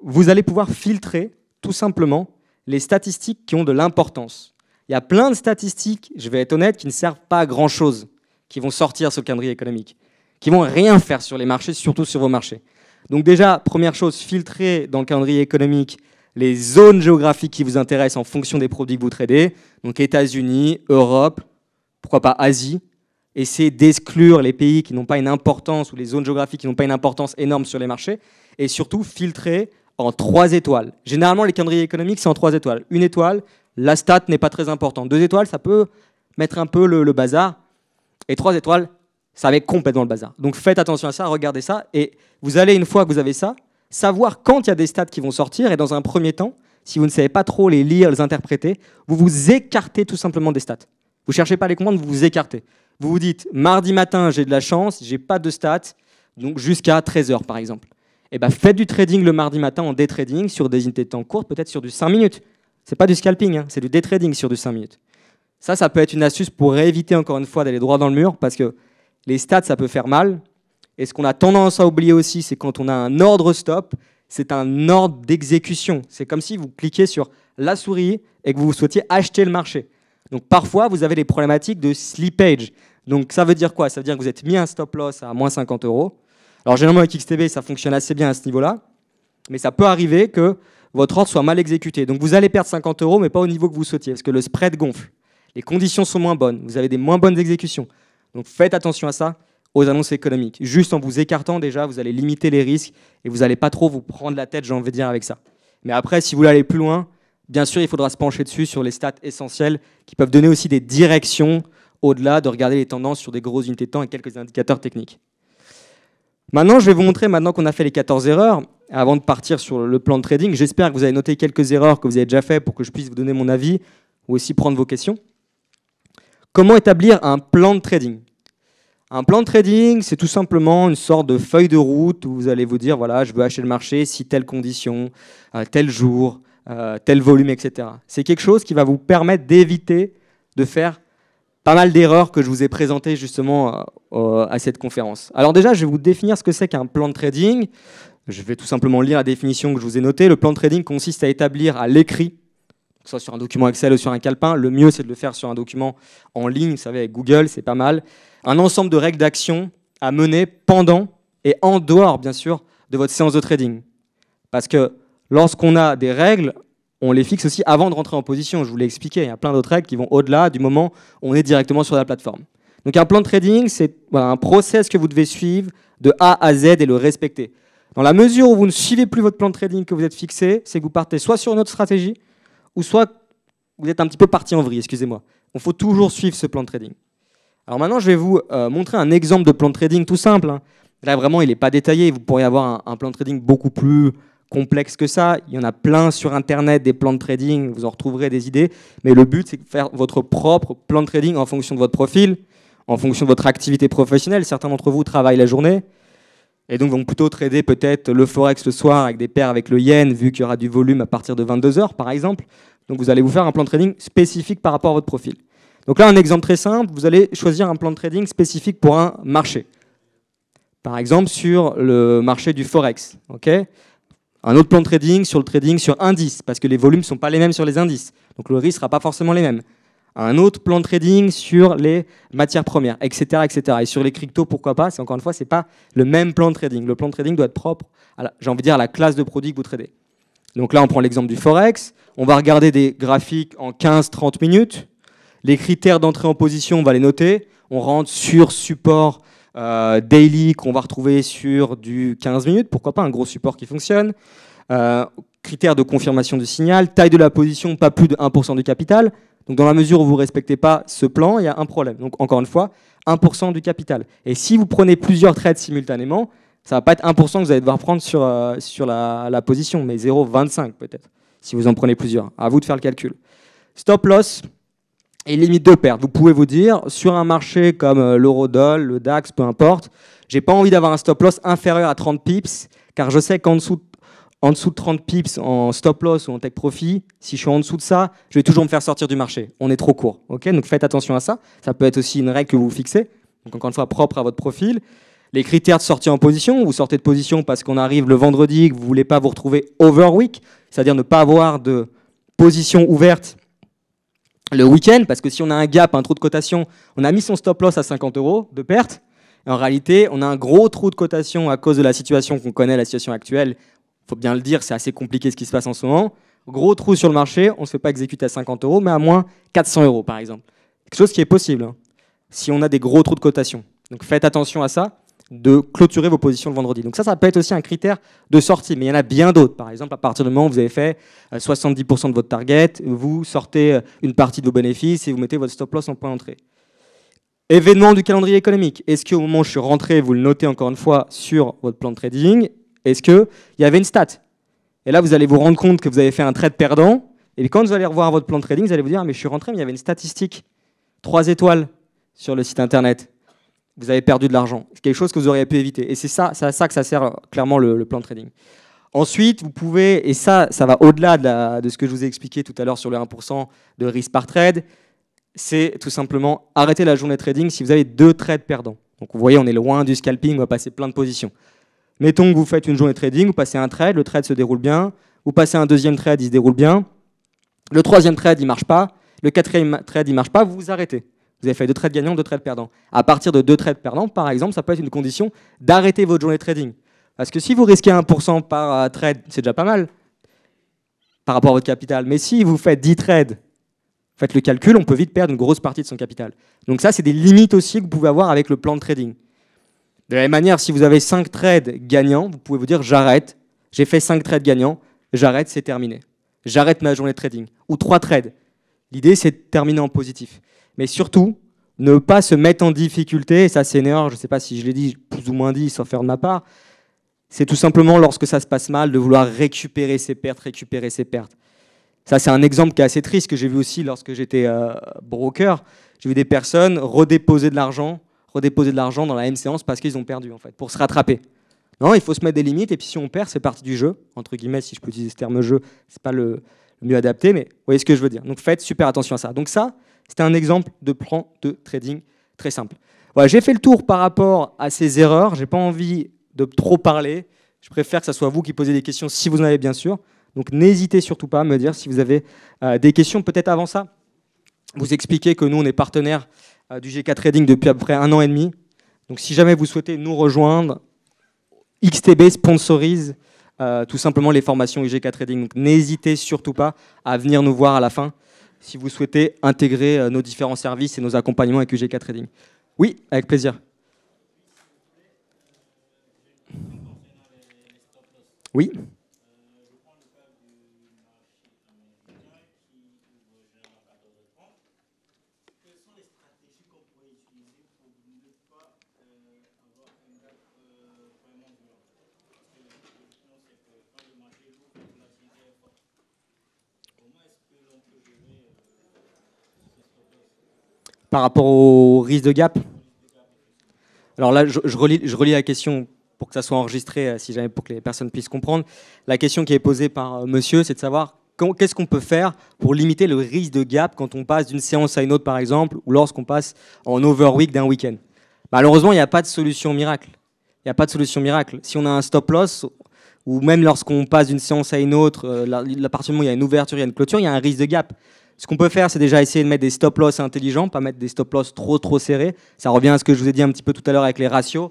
Vous allez pouvoir filtrer tout simplement les statistiques qui ont de l'importance. Il y a plein de statistiques, je vais être honnête, qui ne servent pas à grand-chose, qui vont sortir sur le calendrier économique, qui vont rien faire sur les marchés, surtout sur vos marchés. Donc déjà, première chose, filtrer dans le calendrier économique les zones géographiques qui vous intéressent en fonction des produits que vous tradez, donc États-Unis, Europe, pourquoi pas Asie. Essayez d'exclure les pays qui n'ont pas une importance ou les zones géographiques qui n'ont pas une importance énorme sur les marchés. Et surtout, filtrer en trois étoiles. Généralement, les calendriers économiques, c'est en trois étoiles. Une étoile, la stat n'est pas très importante. Deux étoiles, ça peut mettre un peu le, bazar. Et trois étoiles, ça met complètement le bazar. Donc faites attention à ça, regardez ça. Et vous allez, une fois que vous avez ça, savoir quand il y a des stats qui vont sortir et dans un premier temps, si vous ne savez pas trop les lire, les interpréter, vous vous écartez tout simplement des stats. Vous ne cherchez pas les commandes, vous vous écartez. Vous vous dites, mardi matin, j'ai de la chance, j'ai pas de stats, donc jusqu'à 13h par exemple. Et eh ben faites du trading le mardi matin en day trading sur des unités de temps courtes, peut-être sur du 5 minutes. C'est pas du scalping, hein, c'est du day trading sur du 5 minutes. Ça, ça peut être une astuce pour éviter encore une fois d'aller droit dans le mur parce que les stats, ça peut faire mal, et ce qu'on a tendance à oublier aussi, c'est quand on a un ordre stop, c'est un ordre d'exécution. C'est comme si vous cliquiez sur la souris et que vous souhaitiez acheter le marché. Donc parfois, vous avez des problématiques de slippage. Donc ça veut dire quoi Ça veut dire que vous êtes mis un stop loss à moins 50 euros. Alors généralement avec XTB, ça fonctionne assez bien à ce niveau-là, mais ça peut arriver que votre ordre soit mal exécuté. Donc vous allez perdre 50 euros, mais pas au niveau que vous souhaitiez, parce que le spread gonfle. Les conditions sont moins bonnes, vous avez des moins bonnes exécutions. Donc faites attention à ça aux annonces économiques. Juste en vous écartant déjà, vous allez limiter les risques et vous n'allez pas trop vous prendre la tête, j'ai envie de dire, avec ça. Mais après, si vous voulez aller plus loin, bien sûr, il faudra se pencher dessus sur les stats essentielles qui peuvent donner aussi des directions au-delà de regarder les tendances sur des grosses unités de temps et quelques indicateurs techniques. Maintenant, je vais vous montrer, maintenant qu'on a fait les 14 erreurs, avant de partir sur le plan de trading, j'espère que vous avez noté quelques erreurs que vous avez déjà faites pour que je puisse vous donner mon avis ou aussi prendre vos questions. Comment établir un plan de trading un plan de trading, c'est tout simplement une sorte de feuille de route où vous allez vous dire, voilà, je veux acheter le marché si telle condition, euh, tel jour, euh, tel volume, etc. C'est quelque chose qui va vous permettre d'éviter de faire pas mal d'erreurs que je vous ai présentées justement euh, à cette conférence. Alors déjà, je vais vous définir ce que c'est qu'un plan de trading. Je vais tout simplement lire la définition que je vous ai notée. Le plan de trading consiste à établir à l'écrit soit sur un document Excel ou sur un calepin. Le mieux, c'est de le faire sur un document en ligne. Vous savez, avec Google, c'est pas mal un ensemble de règles d'action à mener pendant et en dehors, bien sûr, de votre séance de trading. Parce que lorsqu'on a des règles, on les fixe aussi avant de rentrer en position. Je vous l'ai expliqué, il y a plein d'autres règles qui vont au-delà du moment où on est directement sur la plateforme. Donc un plan de trading, c'est un process que vous devez suivre de A à Z et le respecter. Dans la mesure où vous ne suivez plus votre plan de trading que vous êtes fixé, c'est que vous partez soit sur une autre stratégie, ou soit vous êtes un petit peu parti en vrille, excusez-moi. Il faut toujours suivre ce plan de trading. Alors maintenant, je vais vous euh, montrer un exemple de plan de trading tout simple. Hein. Là, vraiment, il n'est pas détaillé. Vous pourriez avoir un, plan de trading beaucoup plus complexe que ça. Il y en a plein sur Internet, des plans de trading. Vous en retrouverez des idées. Mais le but, c'est de faire votre propre plan de trading en fonction de votre profil, en fonction de votre activité professionnelle. Certains d'entre vous travaillent la journée. Et donc vont plutôt trader peut-être le forex le soir avec des paires avec le yen, vu qu'il y aura du volume à partir de 22 heures, par exemple. Donc vous allez vous faire un plan de trading spécifique par rapport à votre profil. Donc là, un exemple très simple, vous allez choisir un plan de trading spécifique pour un marché. Par exemple, sur le marché du Forex. un autre plan de trading sur le trading sur indices, parce que les volumes ne sont pas les mêmes sur les indices. Donc le risque ne sera pas forcément les mêmes. Un autre plan de trading sur les matières premières, etc. etc. Et sur les cryptos, pourquoi pas C'est encore une fois, ce n'est pas le même plan de trading. Le plan de trading doit être propre, j'ai envie de dire, à la classe de produits que vous tradez. Donc là, on prend l'exemple du Forex. On va regarder des graphiques en 15-30 minutes. Les critères d'entrée en position, on va les noter. On rentre sur support euh, daily qu'on va retrouver sur du 15 minutes, pourquoi pas un gros support qui fonctionne. Euh, critères de confirmation du signal, taille de la position, pas plus de 1% du capital. Donc dans la mesure où vous ne respectez pas ce plan, il y a un problème. Donc encore une fois, 1% du capital. Et si vous prenez plusieurs trades simultanément, ça ne va pas être 1% que vous allez devoir prendre sur, euh, sur la, la, position, mais 0,25 peut-être, si vous en prenez plusieurs. À vous de faire le calcul. Stop loss, et limite de perte. Vous pouvez vous dire, sur un marché comme euh, l'eurodoll, le DAX, peu importe, j'ai pas envie d'avoir un stop loss inférieur à 30 pips, car je sais qu'en dessous, en dessous de 30 pips en stop loss ou en take profit, si je suis en dessous de ça, je vais toujours me faire sortir du marché. On est trop court. ok Donc faites attention à ça. Ça peut être aussi une règle que vous fixez. Donc encore une fois, propre à votre profil. Les critères de sortie en position, vous sortez de position parce qu'on arrive le vendredi, que vous voulez pas vous retrouver over week, c'est-à-dire ne pas avoir de position ouverte le week-end, parce que si on a un gap, un trou de cotation, on a mis son stop loss à 50 euros de perte. en réalité, on a un gros trou de cotation à cause de la situation qu'on connaît, la situation actuelle. Il faut bien le dire, c'est assez compliqué ce qui se passe en ce moment. Gros trou sur le marché, on ne se fait pas exécuter à 50 euros, mais à moins 400 euros par exemple. Quelque chose qui est possible hein, si on a des gros trous de cotation. Donc faites attention à ça de clôturer vos positions le vendredi. Donc ça, ça peut être aussi un critère de sortie, mais il y en a bien d'autres. Par exemple, à partir du moment où vous avez fait 70% euh, de votre target, vous sortez euh, une partie de vos bénéfices et vous mettez votre stop loss en point d'entrée. Événement du calendrier économique. Est-ce qu'au moment où je suis rentré, vous le notez encore une fois sur votre plan de trading, est-ce qu'il y avait une stat Et là, vous allez vous rendre compte que vous avez fait un trade perdant. Et quand vous allez revoir votre plan de trading, vous allez vous dire, ah, mais je suis rentré, mais il y avait une statistique. Trois étoiles sur le site internet vous avez perdu de l'argent. C'est quelque chose que vous auriez pu éviter. Et c'est ça, à ça que ça sert euh, clairement le, plan de trading. Ensuite, vous pouvez, et ça, ça va au-delà de, de, ce que je vous ai expliqué tout à l'heure sur le 1% de risque par trade, c'est tout simplement arrêter la journée trading si vous avez deux trades perdants. Donc vous voyez, on est loin du scalping, on va passer plein de positions. Mettons que vous faites une journée trading, vous passez un trade, le trade se déroule bien, vous passez un deuxième trade, il se déroule bien, le troisième trade, il ne marche pas, le quatrième trade, il ne marche pas, vous vous arrêtez. Vous avez fait deux trades gagnants, deux trades perdants. À partir de deux trades perdants, par exemple, ça peut être une condition d'arrêter votre journée de trading. Parce que si vous risquez 1% par euh, trade, c'est déjà pas mal par rapport à votre capital. Mais si vous faites 10 trades, faites le calcul, on peut vite perdre une grosse partie de son capital. Donc ça, c'est des limites aussi que vous pouvez avoir avec le plan de trading. De la même manière, si vous avez 5 trades gagnants, vous pouvez vous dire j'arrête, j'ai fait 5 trades gagnants, j'arrête, c'est terminé. J'arrête ma journée de trading. Ou 3 trades. L'idée, c'est de terminer en positif mais surtout ne pas se mettre en difficulté. Et ça, c'est une erreur, je ne sais pas si je l'ai dit, plus ou moins dit, sans faire de ma part. C'est tout simplement lorsque ça se passe mal de vouloir récupérer ses pertes, récupérer ses pertes. Ça, c'est un exemple qui est assez triste que j'ai vu aussi lorsque j'étais euh, broker. J'ai vu des personnes redéposer de l'argent, redéposer de l'argent dans la même séance parce qu'ils ont perdu, en fait, pour se rattraper. Non, il faut se mettre des limites et puis si on perd, c'est partie du jeu, entre guillemets, si je peux utiliser ce terme jeu, c'est pas le mieux adapté, mais vous voyez ce que je veux dire. Donc faites super attention à ça. Donc ça, c'était un exemple de plan de trading très simple. Voilà, j'ai fait le tour par rapport à ces erreurs. J'ai pas envie de trop parler. Je préfère que ce soit vous qui posez des questions si vous en avez bien sûr. Donc n'hésitez surtout pas à me dire si vous avez euh, des questions. Peut-être avant ça, vous expliquer que nous, on est partenaire euh, du G4 Trading depuis à peu près un an et demi. Donc si jamais vous souhaitez nous rejoindre, XTB sponsorise euh, tout simplement les formations g 4 Trading. Donc n'hésitez surtout pas à venir nous voir à la fin si vous souhaitez intégrer euh, nos différents services et nos accompagnements avec UGK Trading. Oui, avec plaisir. Oui. Par rapport au risque de gap Alors là, je, relis, la question pour que ça soit enregistré, euh, si jamais pour que les personnes puissent comprendre. La question qui est posée par euh, monsieur, c'est de savoir qu'est-ce qu'on peut faire pour limiter le risque de gap quand on passe d'une séance à une autre, par exemple, ou lorsqu'on passe en overweek d'un week-end. Malheureusement, il n'y a pas de solution miracle. Il n'y a pas de solution miracle. Si on a un stop-loss, ou même lorsqu'on passe d'une séance à une autre, euh, l'appartement, il y a une ouverture, il y a une clôture, il y a un risque de gap. Ce qu'on peut faire, c'est déjà essayer de mettre des stop loss intelligents, pas mettre des stop loss trop trop serrés. Ça revient à ce que je vous ai dit un petit peu tout à l'heure avec les ratios.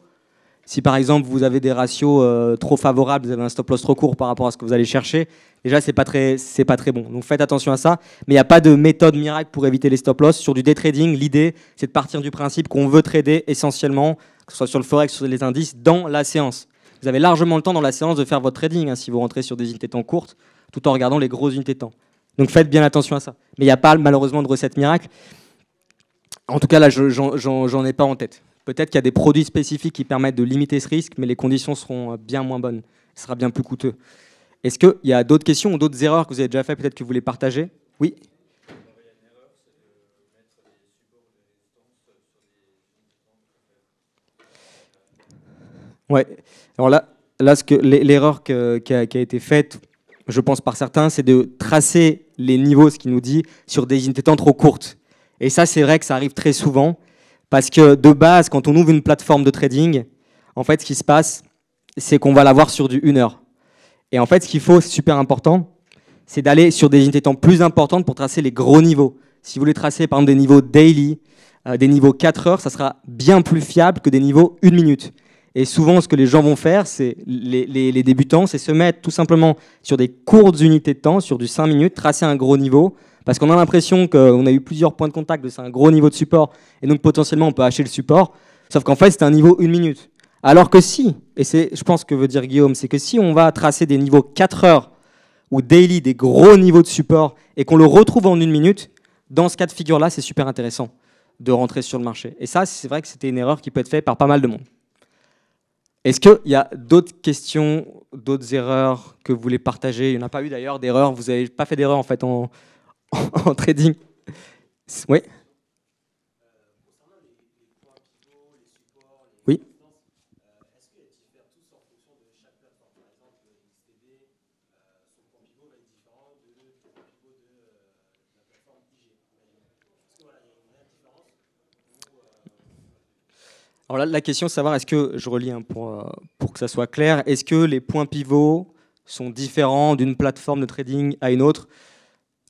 Si par exemple vous avez des ratios euh, trop favorables, vous avez un stop loss trop court par rapport à ce que vous allez chercher, déjà c'est pas très c'est pas très bon. Donc faites attention à ça. Mais il n'y a pas de méthode miracle pour éviter les stop loss. Sur du day trading, l'idée c'est de partir du principe qu'on veut trader essentiellement, que ce soit sur le forex, sur les indices, dans la séance. Vous avez largement le temps dans la séance de faire votre trading hein, si vous rentrez sur des unités temps courtes, tout en regardant les grosses unités temps. Donc faites bien attention à ça. Mais il n'y a pas malheureusement de recette miracle. En tout cas, là, je j'en ai pas en tête. Peut-être qu'il y a des produits spécifiques qui permettent de limiter ce risque, mais les conditions seront euh, bien moins bonnes. Ce sera bien plus coûteux. Est-ce qu'il y a d'autres questions ou d'autres erreurs que vous avez déjà faites, peut-être que vous voulez partager Oui Ouais. Alors là, là l'erreur qui a été faite, je pense par certains, c'est de tracer les niveaux, ce qui nous dit, sur des unités temps trop courtes. Et ça, c'est vrai que ça arrive très souvent, parce que de base, quand on ouvre une plateforme de trading, en fait, ce qui se passe, c'est qu'on va l'avoir sur du 1 heure. Et en fait, ce qu'il faut, c'est super important, c'est d'aller sur des unités temps plus importantes pour tracer les gros niveaux. Si vous voulez tracer, par exemple, des niveaux daily, euh, des niveaux 4 heures, ça sera bien plus fiable que des niveaux 1 minute. Et souvent, ce que les gens vont faire, c'est les, débutants, c'est se mettre tout simplement sur des courtes unités de temps, sur du 5 minutes, tracer un gros niveau. Parce qu'on a l'impression qu'on a eu plusieurs points de contact, c'est un gros niveau de support. Et donc, potentiellement, on peut hacher le support. Sauf qu'en fait, c'est un niveau 1 minute. Alors que si, et c'est, je pense que veut dire Guillaume, c'est que si on va tracer des niveaux 4 heures ou daily, des gros niveaux de support, et qu'on le retrouve en 1 minute, dans ce cas de figure-là, c'est super intéressant de rentrer sur le marché. Et ça, c'est vrai que c'était une erreur qui peut être faite par pas mal de monde. Est-ce qu'il y a d'autres questions, d'autres erreurs que vous voulez partager Il n'y en a pas eu d'ailleurs d'erreurs. Vous n'avez pas fait d'erreur en fait en trading. Oui. Alors la question, c'est savoir, est-ce que, je relis un hein, pour, euh, pour que ça soit clair, est-ce que les points pivots sont différents d'une plateforme de trading à une autre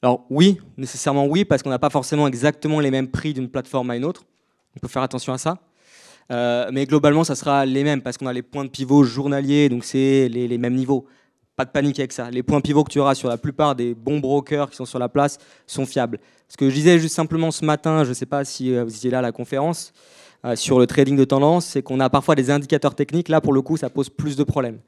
Alors oui, nécessairement oui, parce qu'on n'a pas forcément exactement les mêmes prix d'une plateforme à une autre. On peut faire attention à ça. Euh, mais globalement, ça sera les mêmes, parce qu'on a les points de pivot journaliers, donc c'est les, les mêmes niveaux pas de panique avec ça. Les points pivots que tu auras sur la plupart des bons brokers qui sont sur la place sont fiables. Ce que je disais juste simplement ce matin, je ne sais pas si euh, vous étiez là à la conférence, euh, sur le trading de tendance, c'est qu'on a parfois des indicateurs techniques. Là, pour le coup, ça pose plus de problèmes.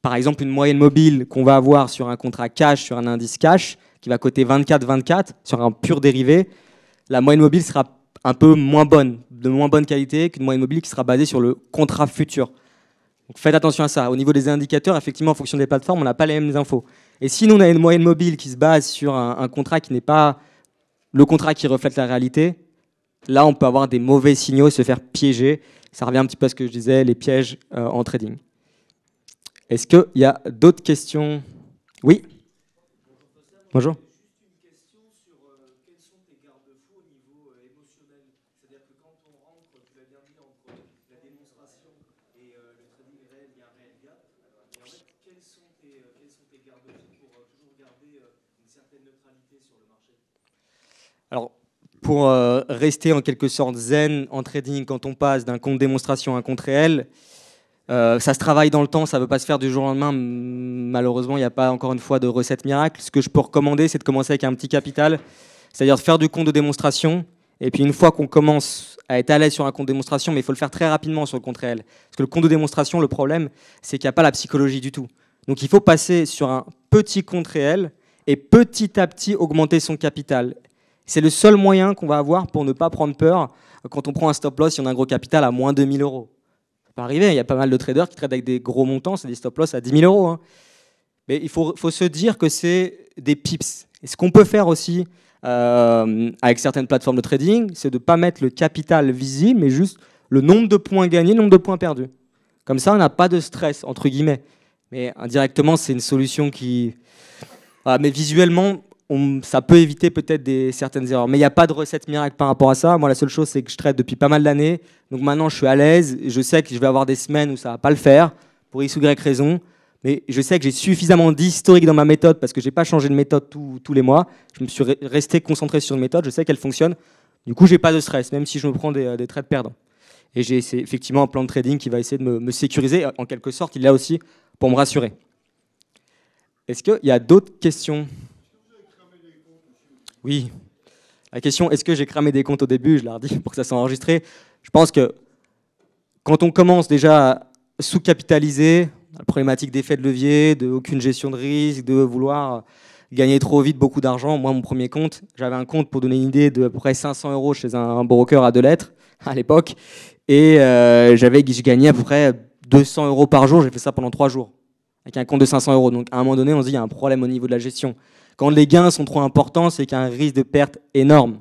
Par exemple, une moyenne mobile qu'on va avoir sur un contrat cash, sur un indice cash, qui va coter 24-24 sur un pur dérivé, la moyenne mobile sera un peu moins bonne, de moins bonne qualité qu'une moyenne mobile qui sera basée sur le contrat futur. Donc faites attention à ça. Au niveau des indicateurs, effectivement, en fonction des plateformes, on n'a pas les mêmes infos. Et si nous, on a une moyenne mobile qui se base sur un contrat qui n'est pas le contrat qui reflète la réalité, là, on peut avoir des mauvais signaux et se faire piéger. Ça revient un petit peu à ce que je disais, les pièges euh, en trading. Est-ce qu'il y a d'autres questions Oui Bonjour. pour euh, rester en quelque sorte zen en trading quand on passe d'un compte démonstration à un compte réel. Euh, ça se travaille dans le temps, ça ne peut pas se faire du jour au lendemain. Malheureusement, il n'y a pas encore une fois de recette miracle. Ce que je peux recommander, c'est de commencer avec un petit capital, c'est-à-dire de faire du compte de démonstration. Et puis une fois qu'on commence à être à l'aise sur un compte de démonstration, mais il faut le faire très rapidement sur le compte réel. Parce que le compte de démonstration, le problème, c'est qu'il n'y a pas la psychologie du tout. Donc il faut passer sur un petit compte réel et petit à petit augmenter son capital. C'est le seul moyen qu'on va avoir pour ne pas prendre peur quand on prend un stop loss si on a un gros capital à moins de 000 euros. Ça peut arriver, il y a pas mal de traders qui tradent avec des gros montants, c'est des stop loss à 10 000 euros. Hein. Mais il faut, se dire que c'est des pips. Et ce qu'on peut faire aussi euh, avec certaines plateformes de trading, c'est de ne pas mettre le capital visible, mais juste le nombre de points gagnés, le nombre de points perdus. Comme ça, on n'a pas de stress, entre guillemets. Mais indirectement, c'est une solution qui... Ah, mais visuellement, ça peut éviter peut-être des, certaines erreurs. Mais il n'y a pas de recette miracle par rapport à ça. Moi, la seule chose, c'est que je traite depuis pas mal d'années. Donc maintenant, je suis à l'aise. Je sais que je vais avoir des semaines où ça ne va pas le faire, pour X ou Y raison. Mais je sais que j'ai suffisamment d'historique dans ma méthode, parce que je n'ai pas changé de méthode tous les mois. Je me suis resté concentré sur une méthode. Je sais qu'elle fonctionne. Du coup, je n'ai pas de stress, même si je me prends des, trades euh, perdants. Et j'ai effectivement un plan de trading qui va essayer de me, me sécuriser. En quelque sorte, il est là aussi pour me rassurer. Est-ce qu'il y a d'autres questions oui. La question, est-ce que j'ai cramé des comptes au début Je l'ai redit pour que ça soit enregistré. Je pense que quand on commence déjà à sous-capitaliser, la problématique d'effet de levier, de aucune gestion de risque, de vouloir gagner trop vite beaucoup d'argent. Moi, mon premier compte, j'avais un compte pour donner une idée de peu près 500 euros chez un broker à deux lettres à l'époque. Et euh, j'avais, gagné à peu près 200 euros par jour. J'ai fait ça pendant trois jours avec un compte de 500 euros. Donc à un moment donné, on se dit, il y a un problème au niveau de la gestion. Quand les gains sont trop importants, c'est qu'il y a un risque de perte énorme.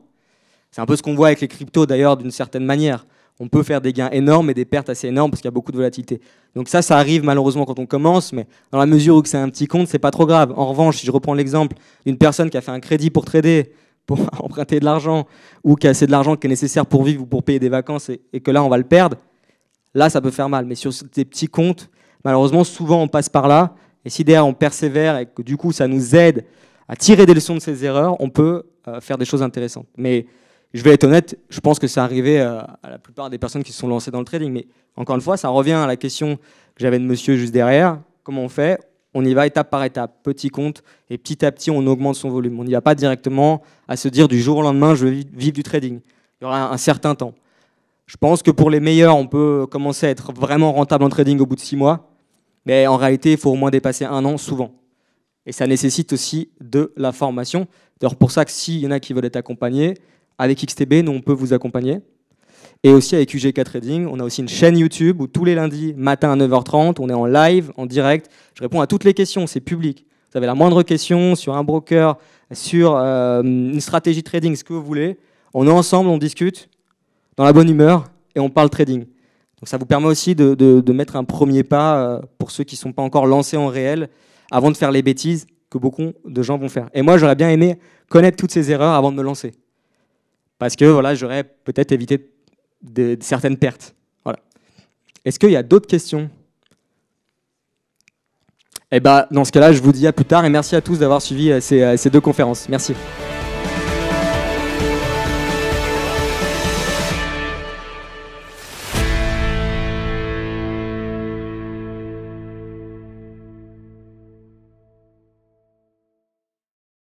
C'est un peu ce qu'on voit avec les cryptos d'ailleurs d'une certaine manière. On peut faire des gains énormes et des pertes assez énormes parce qu'il y a beaucoup de volatilité. Donc ça, ça arrive malheureusement quand on commence, mais dans la mesure où c'est un petit compte, c'est pas trop grave. En revanche, si je reprends l'exemple d'une personne qui a fait un crédit pour trader, pour emprunter de l'argent, ou qui a assez de l'argent qui est nécessaire pour vivre ou pour payer des vacances et, que là on va le perdre, là ça peut faire mal. Mais sur ces petits comptes, malheureusement, souvent on passe par là. Et si derrière on persévère et que du coup ça nous aide à tirer des leçons de ses erreurs, on peut euh, faire des choses intéressantes. Mais je vais être honnête, je pense que c'est arrivé euh, à la plupart des personnes qui se sont lancées dans le trading. Mais encore une fois, ça revient à la question que j'avais de monsieur juste derrière. Comment on fait On y va étape par étape, petit compte, et petit à petit, on augmente son volume. On n'y va pas directement à se dire du jour au lendemain, je vais vivre du trading. Il y aura un certain temps. Je pense que pour les meilleurs, on peut commencer à être vraiment rentable en trading au bout de six mois. Mais en réalité, il faut au moins dépasser un an, souvent. Et ça nécessite aussi de la formation. D'ailleurs, pour ça que s'il y en a qui veulent être accompagnés, avec XTB, nous, on peut vous accompagner. Et aussi avec UGK Trading, on a aussi une chaîne YouTube où tous les lundis matin à 9h30, on est en live, en direct. Je réponds à toutes les questions, c'est public. Vous avez la moindre question sur un broker, sur euh, une stratégie trading, ce que vous voulez. On est ensemble, on discute dans la bonne humeur et on parle trading. Donc ça vous permet aussi de, de mettre un premier pas euh, pour ceux qui ne sont pas encore lancés en réel avant de faire les bêtises que beaucoup de gens vont faire. Et moi, j'aurais bien aimé connaître toutes ces erreurs avant de me lancer. Parce que voilà, j'aurais peut-être évité certaines pertes. Voilà. Est-ce qu'il y a d'autres questions Eh ben, dans ce cas-là, je vous dis à plus tard et merci à tous d'avoir suivi euh, euh, ces deux conférences. Merci.